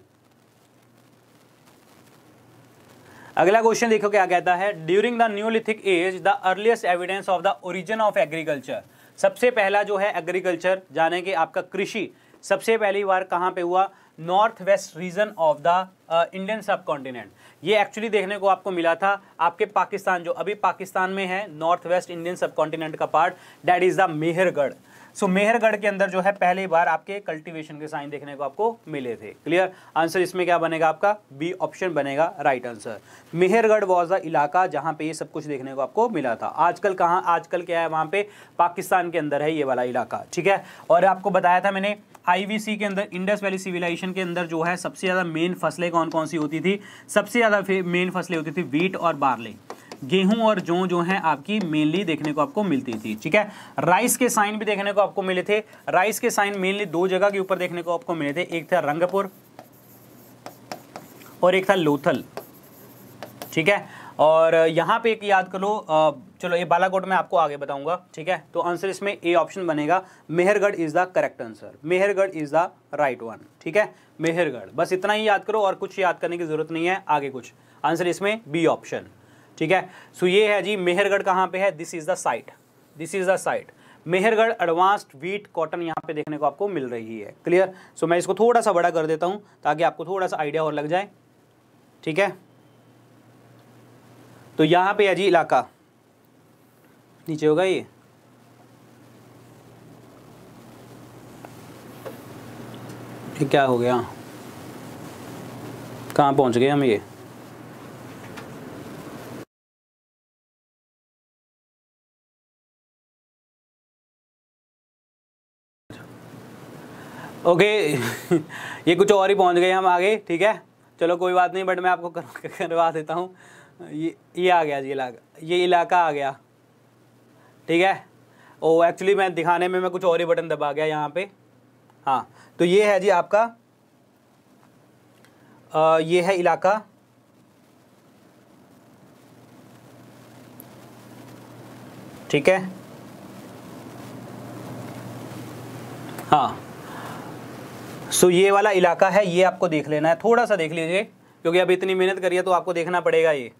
अगला क्वेश्चन देखो क्या कहता है during the neolithic age the earliest evidence of the origin of agriculture सबसे पहला जो है एग्रीकल्चर जाने के आपका कृषि सबसे पहली बार कहाँ पे हुआ north west region of the Indian subcontinent ये एक्चुअली देखने को आपको मिला था आपके पाकिस्तान जो अभी पाकिस्तान में है north west Indian subcontinent का part that is the Mehrgarh so Mehrgarh के अंदर जो है पहली बार आपके कल्टीवेशन के साइन देखने को आपको मिले थे क्लियर आंसर इसमें क्या बनेगा आपका बी ऑप्शन बनेगा right answer Mehrgarh was the इलाका जहां पे ये सब कुछ देखने को आपको मिला था आजकल कहाँ आजकल क्या है वहां पे पाकिस्तान के अंदर है ये वाला इलाका ठीक है और आपको बताया था मैंने आईवीसी के अंदर इंडस वैली सिविलाइजेशन के अंदर जो है सबसे ज़्यादा मेन फसलें कौन कौन सी होती थी सबसे ज़्यादा मेन फसलें होती थी वीट और बार्ले गेहूं और जौ जो है आपकी मेनली देखने को आपको मिलती थी ठीक है राइस के साइन भी देखने को आपको मिले थे राइस के साइन मेनली दो जगह के ऊपर देखने को आपको मिले थे एक था रंगपुर और एक था लोथल ठीक है और यहाँ पे एक याद कर लो चलो ये बालाकोट में आपको आगे बताऊंगा ठीक है तो आंसर इसमें ए ऑप्शन बनेगा Mehrgarh is the correct answer Mehrgarh is the right one ठीक है मेहरगढ़ बस इतना ही याद करो और कुछ याद करने की जरूरत नहीं है आगे कुछ आंसर इसमें बी ऑप्शन ठीक है सो so ये है जी मेहरगढ़ कहाँ पे है this is the site this is the site Mehrgarh advanced wheat cotton यहाँ पे देखने को आपको मिल रही है क्लियर सो so मैं इसको थोड़ा सा बड़ा कर देता हूँ ताकि आपको थोड़ा सा आइडिया और लग जाए ठीक है तो यहाँ पे है जी इलाका नीचे होगा ये क्या हो गया कहाँ पहुँच गए हम ये ओके ये कुछ और ही पहुंच गए हम आगे ठीक है चलो कोई बात नहीं बट मैं आपको कर, करवा देता हूँ ये ये आ गया जी इलाका ये इलाका आ गया ठीक है ओ एक्चुअली मैं दिखाने में मैं कुछ और ही बटन दबा गया यहाँ पे हाँ तो ये है जी आपका आ, ये है इलाका ठीक है हाँ सो ये वाला इलाका है ये आपको देख लेना है थोड़ा सा देख लीजिए क्योंकि अब इतनी मेहनत करिए तो आपको देखना पड़ेगा ये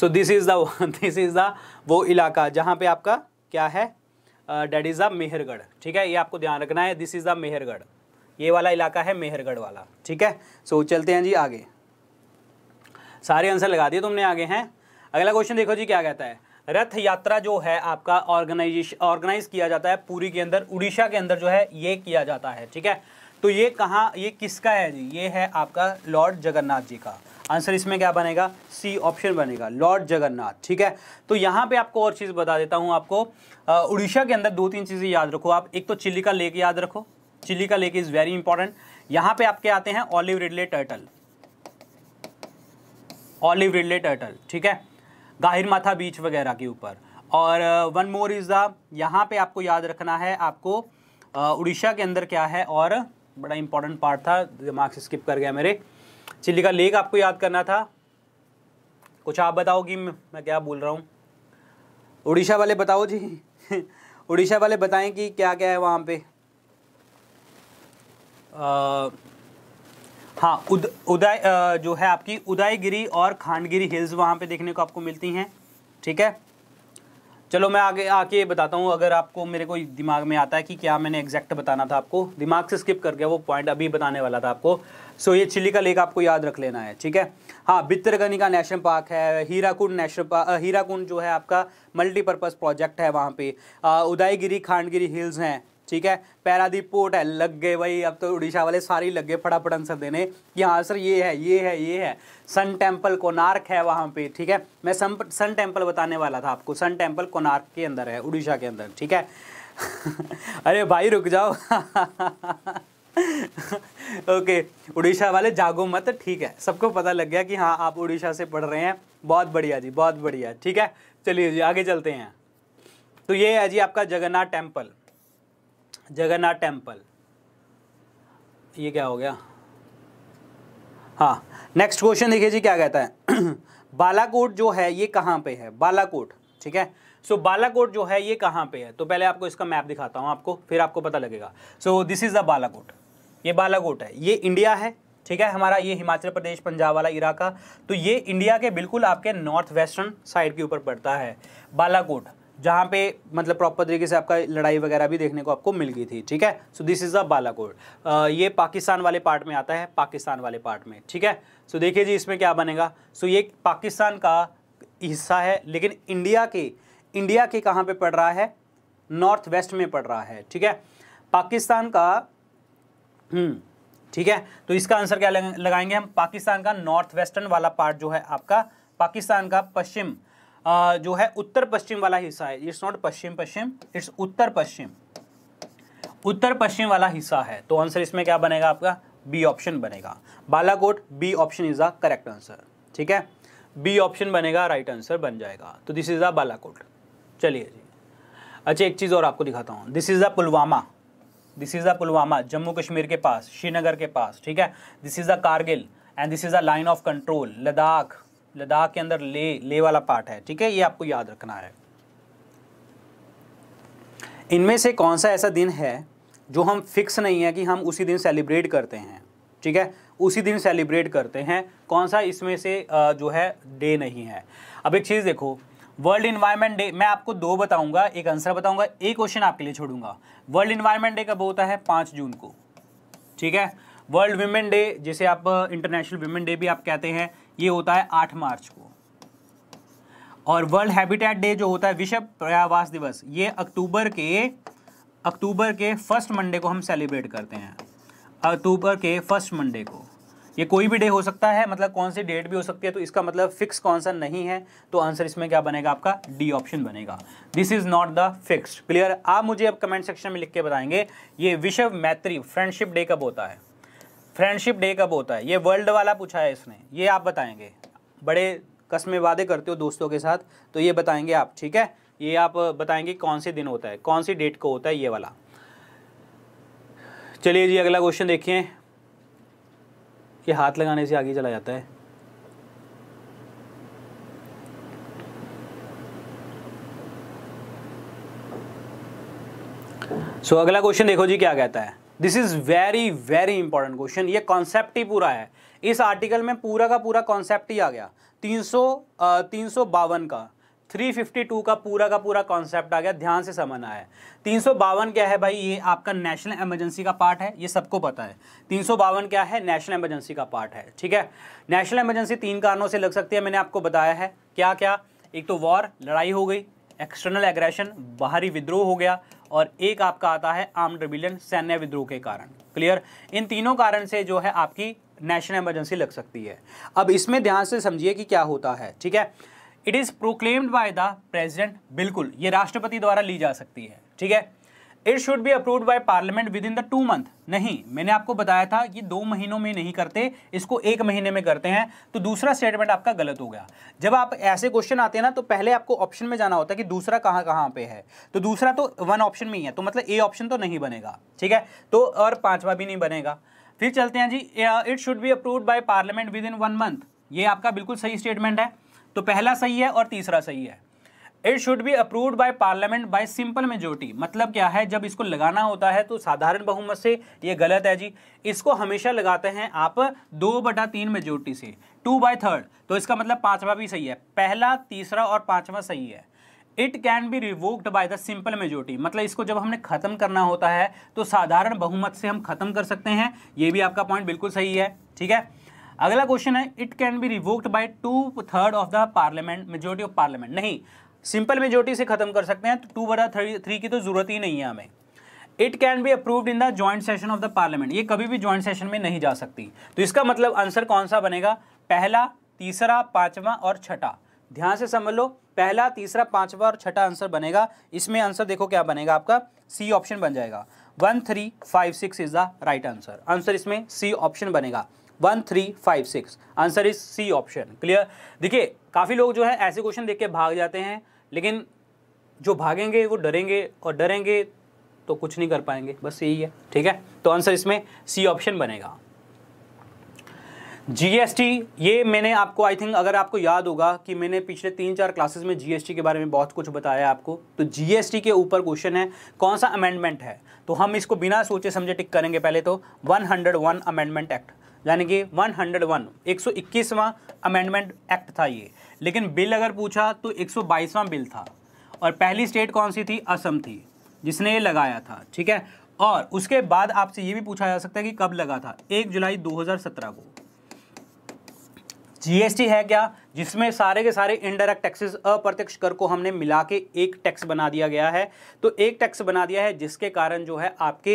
so this is the this is the वो इलाका जहां पे आपका क्या है डेट इज़ द मेहरगढ़ ठीक है ये आपको ध्यान रखना है दिस इज़ द मेहरगढ़ ये वाला इलाका है मेहरगढ़ वाला ठीक है सो so, चलते हैं जी आगे सारे आंसर लगा दिए तुमने आगे हैं अगला क्वेश्चन देखो जी क्या कहता है रथ यात्रा जो है आपका ऑर्गेनाइजेशन ऑर्गेनाइज किया जाता है पूरी के अंदर उड़ीसा के अंदर जो है ये किया जाता है ठीक है तो ये कहाँ ये किसका है जी ये है आपका लॉर्ड जगन्नाथ जी का आंसर इसमें क्या बनेगा सी ऑप्शन बनेगा लॉर्ड जगन्नाथ ठीक है तो यहाँ पे आपको और चीज़ बता देता हूँ आपको उड़ीसा के अंदर दो तीन चीज़ें याद रखो आप एक तो चिल्ली का लेक याद रखो चिल्ली का लेक इज़ वेरी इंपॉर्टेंट यहाँ पे आपके आते हैं olive ridley turtle olive ridley turtle ठीक है गाहिर माथा बीच वगैरह के ऊपर और वन मोर इज़ द यहाँ पे आपको याद रखना है आपको uh, उड़ीसा के अंदर क्या है और बड़ा इंपॉर्टेंट पार्ट था दिमाग से स्किप कर गया मेरे का लेक आपको याद करना था कुछ आप बताओ कि मैं क्या बोल रहा हूँ उड़ीसा वाले बताओ जी [LAUGHS] उड़ीसा वाले बताएं कि क्या क्या है वहाँ पे आ, uh, हाँ उद, उदय जो है आपकी उदयगिरी और खांडगिरी हिल्स वहाँ पे देखने को आपको मिलती हैं ठीक है चलो मैं आगे आके बताता हूँ अगर आपको मेरे को दिमाग में आता है कि क्या मैंने एग्जैक्ट बताना था आपको दिमाग से स्किप कर गया वो पॉइंट अभी बताने वाला था आपको सो ये चिली का लेक आपको याद रख लेना है ठीक है हाँ भितरगनी का नेशनल पार्क है हीराकुंड नेशनल पार्क हीराकुंड जो है आपका मल्टीपर्पज़ प्रोजेक्ट है वहाँ पर उदयगिरी खांडगिरी हिल्स हैं ठीक है पैरादीप पोर्ट है लग गए भाई अब तो उड़ीसा वाले सारे लग गए फटाफट आंसर देने कि हाँ सर ये है ये है ये है सन टेम्पल कोनार्क है वहाँ पे ठीक है मैं सन सन टेम्पल बताने वाला था आपको सन टेम्पल कोनार्क के अंदर है उड़ीसा के अंदर ठीक है [LAUGHS] अरे भाई रुक जाओ ओके [LAUGHS] उड़ीसा वाले जागो मत ठीक है सबको पता लग गया कि हाँ आप उड़ीसा से पढ़ रहे हैं बहुत बढ़िया जी बहुत बढ़िया ठीक है चलिए जी आगे चलते हैं तो ये है जी आपका जगन्नाथ टेम्पल जगन्नाथ टेम्पल ये क्या हो गया हाँ नेक्स्ट क्वेश्चन देखिए जी क्या कहता है [CLEARS THROAT] बालाकोट जो है ये कहाँ पे है बालाकोट ठीक है सो so, बालाकोट जो है ये कहाँ पे है तो पहले आपको इसका मैप दिखाता हूँ आपको फिर आपको पता लगेगा so this is the Balakot ये बालाकोट है ये इंडिया है ठीक है हमारा ये हिमाचल प्रदेश पंजाब वाला इराका तो ये इंडिया के बिल्कुल आपके नॉर्थ वेस्टर्न साइड के ऊपर पड़ता है बालाकोट जहाँ पे मतलब प्रॉपर तरीके से आपका लड़ाई वगैरह भी देखने को आपको मिल गई थी ठीक है so this is a Balakot ये पाकिस्तान वाले पार्ट में आता है पाकिस्तान वाले पार्ट में ठीक है सो देखिए जी इसमें क्या बनेगा सो ये पाकिस्तान का हिस्सा है लेकिन इंडिया के इंडिया के कहाँ पे पड़ रहा है नॉर्थ वेस्ट में पड़ रहा है ठीक है पाकिस्तान का हम्म, ठीक है तो इसका आंसर क्या लगाएंगे हम पाकिस्तान का नॉर्थ वेस्टर्न वाला पार्ट जो है आपका पाकिस्तान का पश्चिम जो है उत्तर पश्चिम वाला हिस्सा है इट्स नॉट पश्चिम पश्चिम इट्स उत्तर पश्चिम उत्तर पश्चिम वाला हिस्सा है तो आंसर इसमें क्या बनेगा आपका बी ऑप्शन बनेगा Balakot B option is the correct answer ठीक है बी ऑप्शन बनेगा राइट right आंसर बन जाएगा तो दिस इज द बालाकोट चलिए जी अच्छा एक चीज़ और आपको दिखाता हूँ this is the Pulwama this is the Pulwama Jammu Kashmir के पास श्रीनगर के पास ठीक है this is the Kargil and this is the line of control Ladakh Ladakh के अंदर ले ले वाला पार्ट है ठीक है ये आपको याद रखना है इनमें से कौन सा ऐसा दिन है जो हम फिक्स नहीं है कि हम उसी दिन सेलिब्रेट करते हैं ठीक है उसी दिन सेलिब्रेट करते हैं कौन सा इसमें से जो है डे नहीं है अब एक चीज़ देखो वर्ल्ड इन्वायरमेंट डे मैं आपको दो बताऊंगा एक आंसर बताऊंगा एक क्वेश्चन आपके लिए छोड़ूंगा वर्ल्ड इन्वायरमेंट डे कब होता है पाँच जून को ठीक है वर्ल्ड वीमेन डे जिसे आप इंटरनेशनल वीमेन डे भी आप कहते हैं ये होता है आठ मार्च को और वर्ल्ड हैबिटेट डे जो होता है विश्व प्रयावास दिवस ये अक्टूबर के अक्टूबर के फर्स्ट मंडे को हम सेलिब्रेट करते हैं अक्टूबर के फर्स्ट मंडे को ये कोई भी डे हो सकता है मतलब कौन सी डेट भी हो सकती है तो इसका मतलब फिक्स कौन सा नहीं है तो आंसर इसमें क्या बनेगा आपका डी ऑप्शन बनेगा this is not the fix clear आप मुझे अब कमेंट सेक्शन में लिख के बताएंगे ये विश्व मैत्री फ्रेंडशिप डे कब होता है फ्रेंडशिप डे कब होता है ये वर्ल्ड वाला पूछा है इसने ये आप बताएंगे बड़े कस्में वादे करते हो दोस्तों के साथ तो ये बताएंगे आप ठीक है ये आप बताएंगे कौन से दिन होता है कौन सी डेट को होता है ये वाला चलिए जी अगला क्वेश्चन देखिए ये हाथ लगाने से आगे चला जाता है सो so, अगला क्वेश्चन देखो जी क्या कहता है this is very very important question ये कॉन्सेप्ट ही पूरा है इस आर्टिकल में पूरा का पूरा कॉन्सेप्ट ही आ गया तीन सौ तीन सौ बावन का 352 का पूरा का पूरा कॉन्सेप्ट आ गया ध्यान से आया है तीन क्या है भाई ये आपका नेशनल इमरजेंसी का पार्ट है ये सबको पता है तीन क्या है नेशनल इमरजेंसी का पार्ट है ठीक है नेशनल इमरजेंसी तीन कारणों से लग सकती है मैंने आपको बताया है क्या क्या एक तो वॉर लड़ाई हो गई एक्सटर्नल एग्रेशन बाहरी विद्रोह हो गया और एक आपका आता है आर्म रिबिलियन सैन्य विद्रोह के कारण क्लियर इन तीनों कारण से जो है आपकी नेशनल इमरजेंसी लग सकती है अब इसमें ध्यान से समझिए कि क्या होता है ठीक है it is proclaimed by the president बिल्कुल ये राष्ट्रपति द्वारा ली जा सकती है ठीक है it should be approve by parliament within the two month नहीं मैंने आपको बताया था कि दो महीनों में नहीं करते इसको एक महीने में करते हैं तो दूसरा स्टेटमेंट आपका गलत हो गया जब आप ऐसे क्वेश्चन आते हैं ना तो पहले आपको ऑप्शन में जाना होता है कि दूसरा कहाँ कहाँ पे है तो दूसरा तो वन ऑप्शन में ही है तो मतलब ए ऑप्शन तो नहीं बनेगा ठीक है तो और पाँचवा भी नहीं बनेगा फिर चलते हैं जी it should be approve by parliament within one month ये आपका बिल्कुल सही स्टेटमेंट है तो पहला सही है और तीसरा सही है it should be approved by parliament by simple majority मतलब क्या है जब इसको लगाना होता है तो साधारण बहुमत से ये गलत है जी इसको हमेशा लगाते हैं आप दो बटा तीन मेजोरिटी से टू बाय थर्ड तो इसका मतलब पाँचवा भी सही है पहला तीसरा और पांचवा सही है it can be revoked by the simple majority मतलब इसको जब हमने ख़त्म करना होता है तो साधारण बहुमत से हम ख़त्म कर सकते हैं ये भी आपका पॉइंट बिल्कुल सही है ठीक है अगला क्वेश्चन है it can be revoked by two third of the parliament majority of parliament नहीं सिंपल मेजोरिटी से खत्म कर सकते हैं तो टू बटा थ्री की तो जरूरत ही नहीं है हमें it can be approved in the joint session of the parliament ये कभी भी ज्वाइंट सेशन में नहीं जा सकती तो इसका मतलब आंसर कौन सा बनेगा पहला तीसरा पांचवा और छठा ध्यान से समझ लो पहला तीसरा पांचवा और छठा आंसर बनेगा इसमें आंसर देखो क्या बनेगा आपका सी ऑप्शन बन जाएगा one three five six is the right answer answer इसमें सी ऑप्शन बनेगा one three five six answer is C option clear देखिए काफ़ी लोग जो है ऐसे क्वेश्चन देख के भाग जाते हैं लेकिन जो भागेंगे वो डरेंगे और डरेंगे तो कुछ नहीं कर पाएंगे बस यही है ठीक है तो आंसर इसमें सी ऑप्शन बनेगा जीएसटी ये मैंने आपको आई थिंक अगर आपको याद होगा कि मैंने पिछले तीन चार क्लासेस में जीएसटी के बारे में बहुत कुछ बताया आपको तो जीएसटी के ऊपर क्वेश्चन है कौन सा अमेंडमेंट है तो हम इसको बिना सोचे समझे टिक करेंगे पहले तो 101 अमेंडमेंट एक्ट यानी कि 101 121वां अमेंडमेंट एक्ट था ये लेकिन बिल अगर पूछा तो एक बिल था और पहली स्टेट कौन सी थी असम थी जिसने ये लगाया था ठीक है और उसके बाद आपसे ये भी पूछा जा सकता है कि कब लगा था एक जुलाई 2017 को जीएसटी है क्या जिसमें सारे के सारे इनडायरेक्ट टैक्सेस अप्रत्यक्ष कर को हमने मिला के एक टैक्स बना दिया गया है तो एक टैक्स बना दिया है जिसके कारण जो है आपके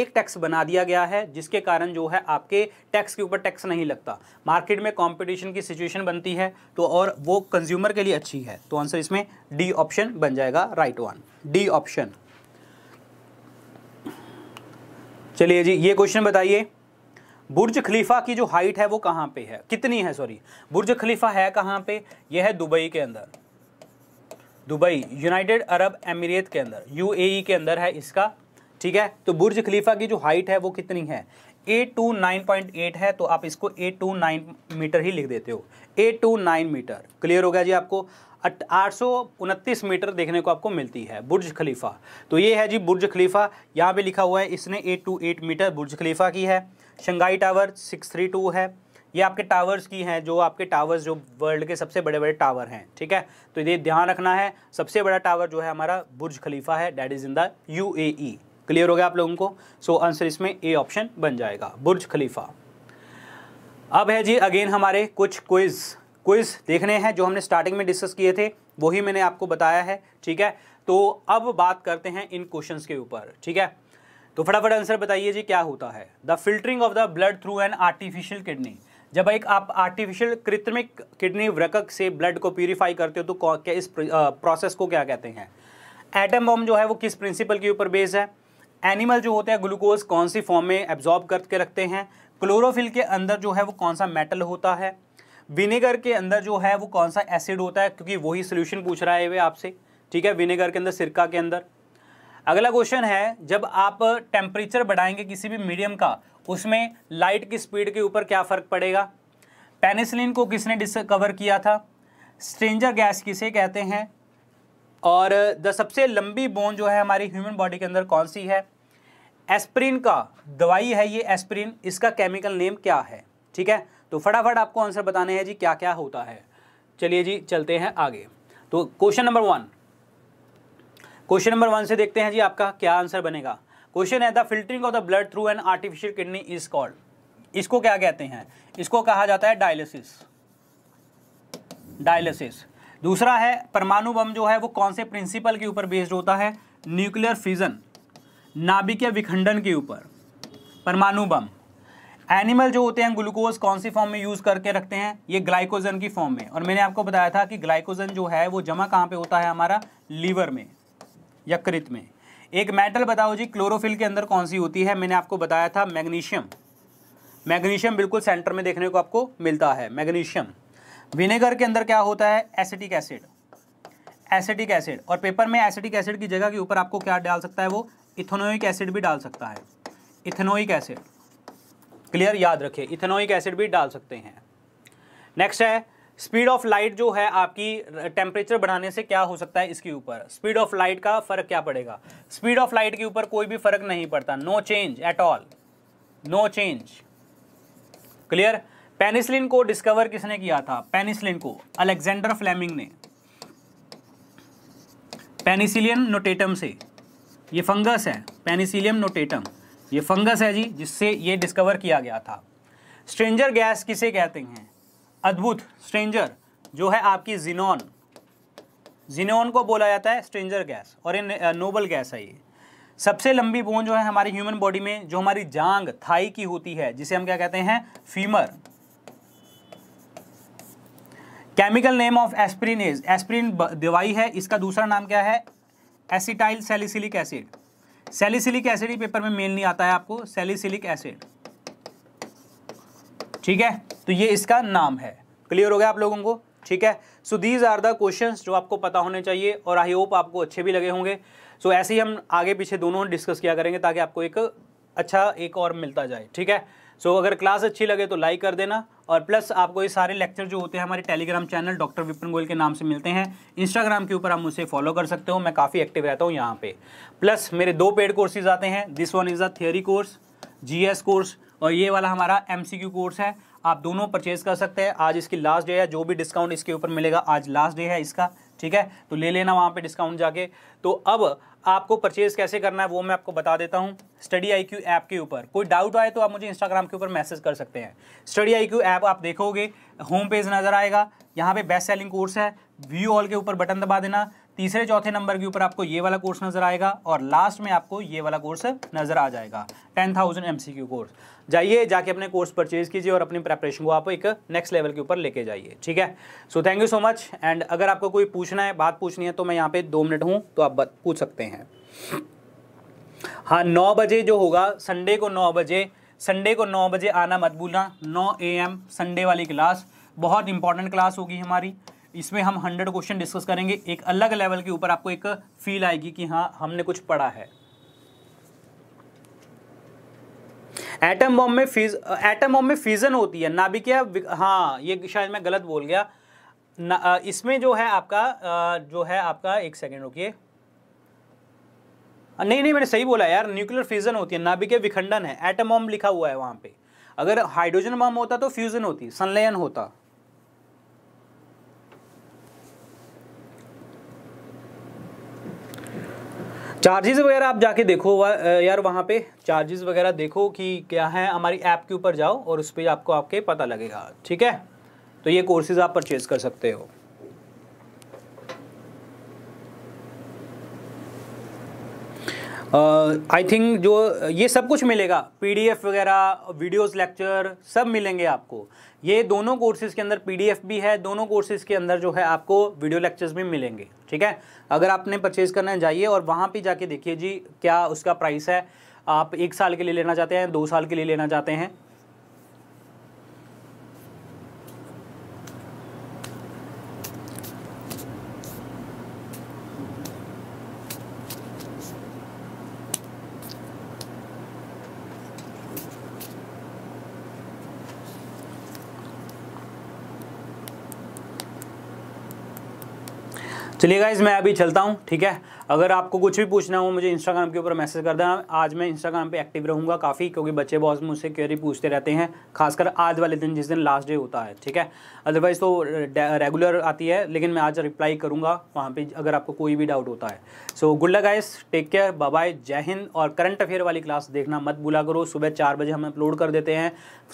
एक टैक्स बना दिया गया है जिसके कारण जो है आपके टैक्स के ऊपर टैक्स नहीं लगता मार्केट में कॉम्पिटिशन की सिचुएशन बनती है तो और वो कंज्यूमर के लिए अच्छी है तो आंसर इसमें डी ऑप्शन बन जाएगा राइट वन डी ऑप्शन चलिए जी ये क्वेश्चन बताइए बुर्ज खलीफा की जो हाइट है वो कहाँ पे है कितनी है सॉरी बुर्ज खलीफा है कहाँ पे यह है दुबई के अंदर दुबई यूनाइटेड अरब एमिरेट के अंदर यूएई e के अंदर है इसका ठीक है तो बुर्ज खलीफा की जो हाइट है वो कितनी है eight two nine point eight है तो आप इसको ए टू नाइन मीटर ही लिख देते हो eight two nine meter clear हो गया जी आपको आठ सौ उनतीस मीटर देखने को आपको मिलती है बुर्ज खलीफा तो ये है जी बुर्ज खलीफा यहाँ पे लिखा हुआ है इसने eight two eight meter Burj Khalifa की है Shanghai tower six three two है ये आपके टावर्स की हैं जो आपके टावर्स जो वर्ल्ड के सबसे बड़े बड़े टावर हैं ठीक है तो ये ध्यान रखना है सबसे बड़ा टावर जो है हमारा बुर्ज खलीफा है that is in the U clear हो गया आप लोगों को सो आंसर इसमें ए ऑप्शन बन जाएगा बुर्ज खलीफा अब है जी अगेन हमारे कुछ क्विज़ क्विज़ देखने हैं जो हमने स्टार्टिंग में डिस्कस किए थे वही मैंने आपको बताया है ठीक है तो अब बात करते हैं इन क्वेश्चंस के ऊपर ठीक है तो फटाफट आंसर बताइए जी क्या होता है the filtering of the blood through an artificial kidney जब एक आप आर्टिफिशियल कृत्रिमिक किडनी वृकक से ब्लड को प्यूरिफाई करते हो तो क्या इस प्रोसेस को क्या कहते हैं एटम बॉम जो है वो किस प्रिंसिपल के ऊपर बेस है एनिमल जो होते हैं ग्लूकोज कौन सी फॉर्म में एब्जॉर्ब करके रखते हैं क्लोरोफिल के अंदर जो है वो कौन सा मेटल होता है विनेगर के अंदर जो है वो कौन सा एसिड होता है क्योंकि वही सोल्यूशन पूछ रहा है वे आपसे ठीक है विनेगर के अंदर सिरका के अंदर अगला क्वेश्चन है जब आप टेम्परेचर बढ़ाएंगे किसी भी मीडियम का उसमें लाइट की स्पीड के ऊपर क्या फ़र्क पड़ेगा पेनिसिलिन को किसने डिस्कवर किया था स्ट्रेंजर गैस किसे कहते हैं और द सबसे लंबी बोन जो है हमारी ह्यूमन बॉडी के अंदर कौन सी है एस्प्रिन का दवाई है ये एस्प्रिन इसका केमिकल नेम क्या है ठीक है तो फटाफट आपको आंसर बताने हैं जी क्या क्या होता है चलिए जी चलते हैं आगे तो question number one question number one से देखते हैं जी आपका क्या आंसर बनेगा क्वेश्चन है the filtering of the blood through an artificial kidney is called इसको क्या कहते हैं इसको कहा जाता है डायलिसिस डायलिसिस दूसरा है परमाणु बम जो है वो कौन से प्रिंसिपल के ऊपर बेस्ड होता है न्यूक्लियर फिजन नाभिकीय विखंडन के ऊपर परमाणु बम एनिमल जो होते हैं ग्लूकोज कौन सी फॉर्म में यूज़ करके रखते हैं ये ग्लाइकोजन की फॉर्म में और मैंने आपको बताया था कि ग्लाइकोजन जो है वो जमा कहाँ पे होता है हमारा लीवर में यकृत में एक मेटल बताओ जी क्लोरोफिल के अंदर कौन सी होती है मैंने आपको बताया था मैग्नीशियम मैग्नीशियम बिल्कुल सेंटर में देखने को आपको मिलता है मैग्नीशियम विनेगर के अंदर क्या होता है एसिटिक एसिड एसिटिक एसिड और पेपर में एसिटिक एसिड की जगह के ऊपर आपको क्या डाल सकता है वो इथेनोइक एसिड भी डाल सकता है इथेनोइक एसिड क्लियर याद रखिए इथेनोइक एसिड भी डाल सकते हैं नेक्स्ट है स्पीड ऑफ लाइट जो है आपकी टेम्परेचर बढ़ाने से क्या हो सकता है इसके ऊपर स्पीड ऑफ लाइट का फर्क क्या पड़ेगा स्पीड ऑफ लाइट के ऊपर कोई भी फर्क नहीं पड़ता no change at all no change clear penicillin को डिस्कवर किसने किया था पेनिसिलिन को अलेक्जेंडर फ्लेमिंग ने पेनिसिलियन नोटेटम से ये फंगस है पेनिसिलियम नोटेटम ये फंगस है जी जिससे ये डिस्कवर किया गया था स्ट्रेंजर गैस किसे कहते हैं अद्भुत स्ट्रेंजर जो है आपकी जिनोन जिनोन को बोला जाता है स्ट्रेंजर गैस और ये नोबल गैस है ये सबसे लंबी बोन जो है हमारी ह्यूमन बॉडी में जो हमारी जांग थाई की होती है जिसे हम क्या कहते हैं femur chemical name of aspirin is aspirin दवाई है इसका दूसरा नाम क्या है acetyl salicylic acid salicylic acid ही पेपर में मेनली आता है आपको सेलिसिलिक एसिड ठीक है तो ये इसका नाम है क्लियर हो गया आप लोगों को ठीक है so these are the question जो आपको पता होने चाहिए और आई होप आपको अच्छे भी लगे होंगे सो so, ऐसे ही हम आगे पीछे दोनों डिस्कस किया करेंगे ताकि आपको एक अच्छा एक और मिलता जाए ठीक है सो so, अगर क्लास अच्छी लगे तो लाइक कर देना और प्लस आपको ये सारे लेक्चर जो होते हैं हमारे telegram channel doctor Vipin Goyal के नाम से मिलते हैं इंस्टाग्राम के ऊपर आप मुझसे फॉलो कर सकते हो मैं काफ़ी एक्टिव रहता हूँ यहाँ पे प्लस मेरे दो पेड कोर्सेज आते हैं this one is a theory course GS course और ये वाला हमारा एम कोर्स है आप दोनों परचेज़ कर सकते हैं आज इसकी लास्ट डे है जो भी डिस्काउंट इसके ऊपर मिलेगा आज लास्ट डे है इसका ठीक है तो ले लेना वहाँ पे डिस्काउंट जाके तो अब आपको परचेज़ कैसे करना है वो मैं आपको बता देता हूँ स्टडी आई क्यू ऐप के ऊपर कोई डाउट आए तो आप मुझे इंस्टाग्राम के ऊपर मैसेज कर सकते हैं स्टडी आई क्यू ऐप आप देखोगे होम पेज नज़र आएगा यहाँ पे बेस्ट सेलिंग कोर्स है व्यू ऑल के ऊपर बटन दबा देना तीसरे चौथे नंबर के ऊपर आपको ये वाला कोर्स नज़र आएगा और लास्ट में आपको ये वाला कोर्स नज़र आ जाएगा टेन थाउजेंड एम कोर्स जाइए जाके अपने कोर्स परचेज कीजिए और अपनी प्रेपरेशन को आप एक नेक्स्ट लेवल के ऊपर लेके जाइए ठीक है so thank you so much and अगर आपको कोई पूछना है बात पूछनी है तो मैं यहाँ पे दो मिनट हूँ तो आप पूछ सकते हैं हाँ नौ बजे जो होगा संडे को नौ बजे संडे को नौ बजे आना मत भूलना नौ ए एम संडे वाली क्लास बहुत इंपॉर्टेंट क्लास होगी हमारी इसमें हम हंड्रेड क्वेश्चन डिस्कस करेंगे एक अलग लेवल के ऊपर आपको एक फील आएगी कि हाँ हमने कुछ पढ़ा है एटम बॉम्ब में फिज एटम बॉम्ब में फिजन होती है नाभिकीय हाँ ये शायद मैं गलत बोल गया इसमें जो है आपका जो है आपका एक सेकेंड रुकिए नहीं नहीं मैंने सही बोला यार न्यूक्लियर फ्यूजन होती है नाभिकीय विखंडन है एटम बॉम्ब लिखा हुआ है वहां पे अगर हाइड्रोजन बॉम्ब होता तो फ्यूजन होती संलयन होता चार्जेस वगैरह आप जाके देखो यार वहाँ पे चार्जेस वगैरह देखो कि क्या है हमारी ऐप के ऊपर जाओ और उस पर आपको आपके पता लगेगा ठीक है तो ये कोर्सेज आप परचेज़ कर सकते हो आई uh, थिंक जो ये सब कुछ मिलेगा पीडीएफ वगैरह वीडियोस लेक्चर सब मिलेंगे आपको ये दोनों कोर्सेज़ के अंदर पीडीएफ भी है दोनों कोर्सेज़ के अंदर जो है आपको वीडियो लेक्चर्स भी मिलेंगे ठीक है अगर आपने परचेज़ करना है जाइए और वहाँ पे जाके देखिए जी क्या उसका प्राइस है आप एक साल के लिए लेना चाहते हैं दो साल के लिए लेना चाहते हैं चलिए गाइज मैं अभी चलता हूँ ठीक है अगर आपको कुछ भी पूछना हो मुझे इंस्टाग्राम के ऊपर मैसेज कर देना आज मैं इंस्टाग्राम पे एक्टिव रहूँगा काफ़ी क्योंकि बच्चे बहुत मुझसे क्वेरी पूछते रहते हैं खासकर आज वाले दिन जिस दिन लास्ट डे होता है ठीक है अदरवाइज़ तो रेगुलर आती है लेकिन मैं आज रिप्लाई करूँगा वहाँ पर अगर आपको कोई भी डाउट होता है so good luck guys take care bye Jai Hind और करंट अफेयर वाली क्लास देखना मत भूला करो सुबह चार बजे हम अपलोड कर देते हैं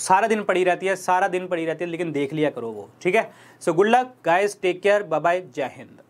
सारा दिन पड़ी रहती है सारा दिन पड़ी रहती है लेकिन देख लिया करो वो ठीक है so good luck guys take care bye Jai Hind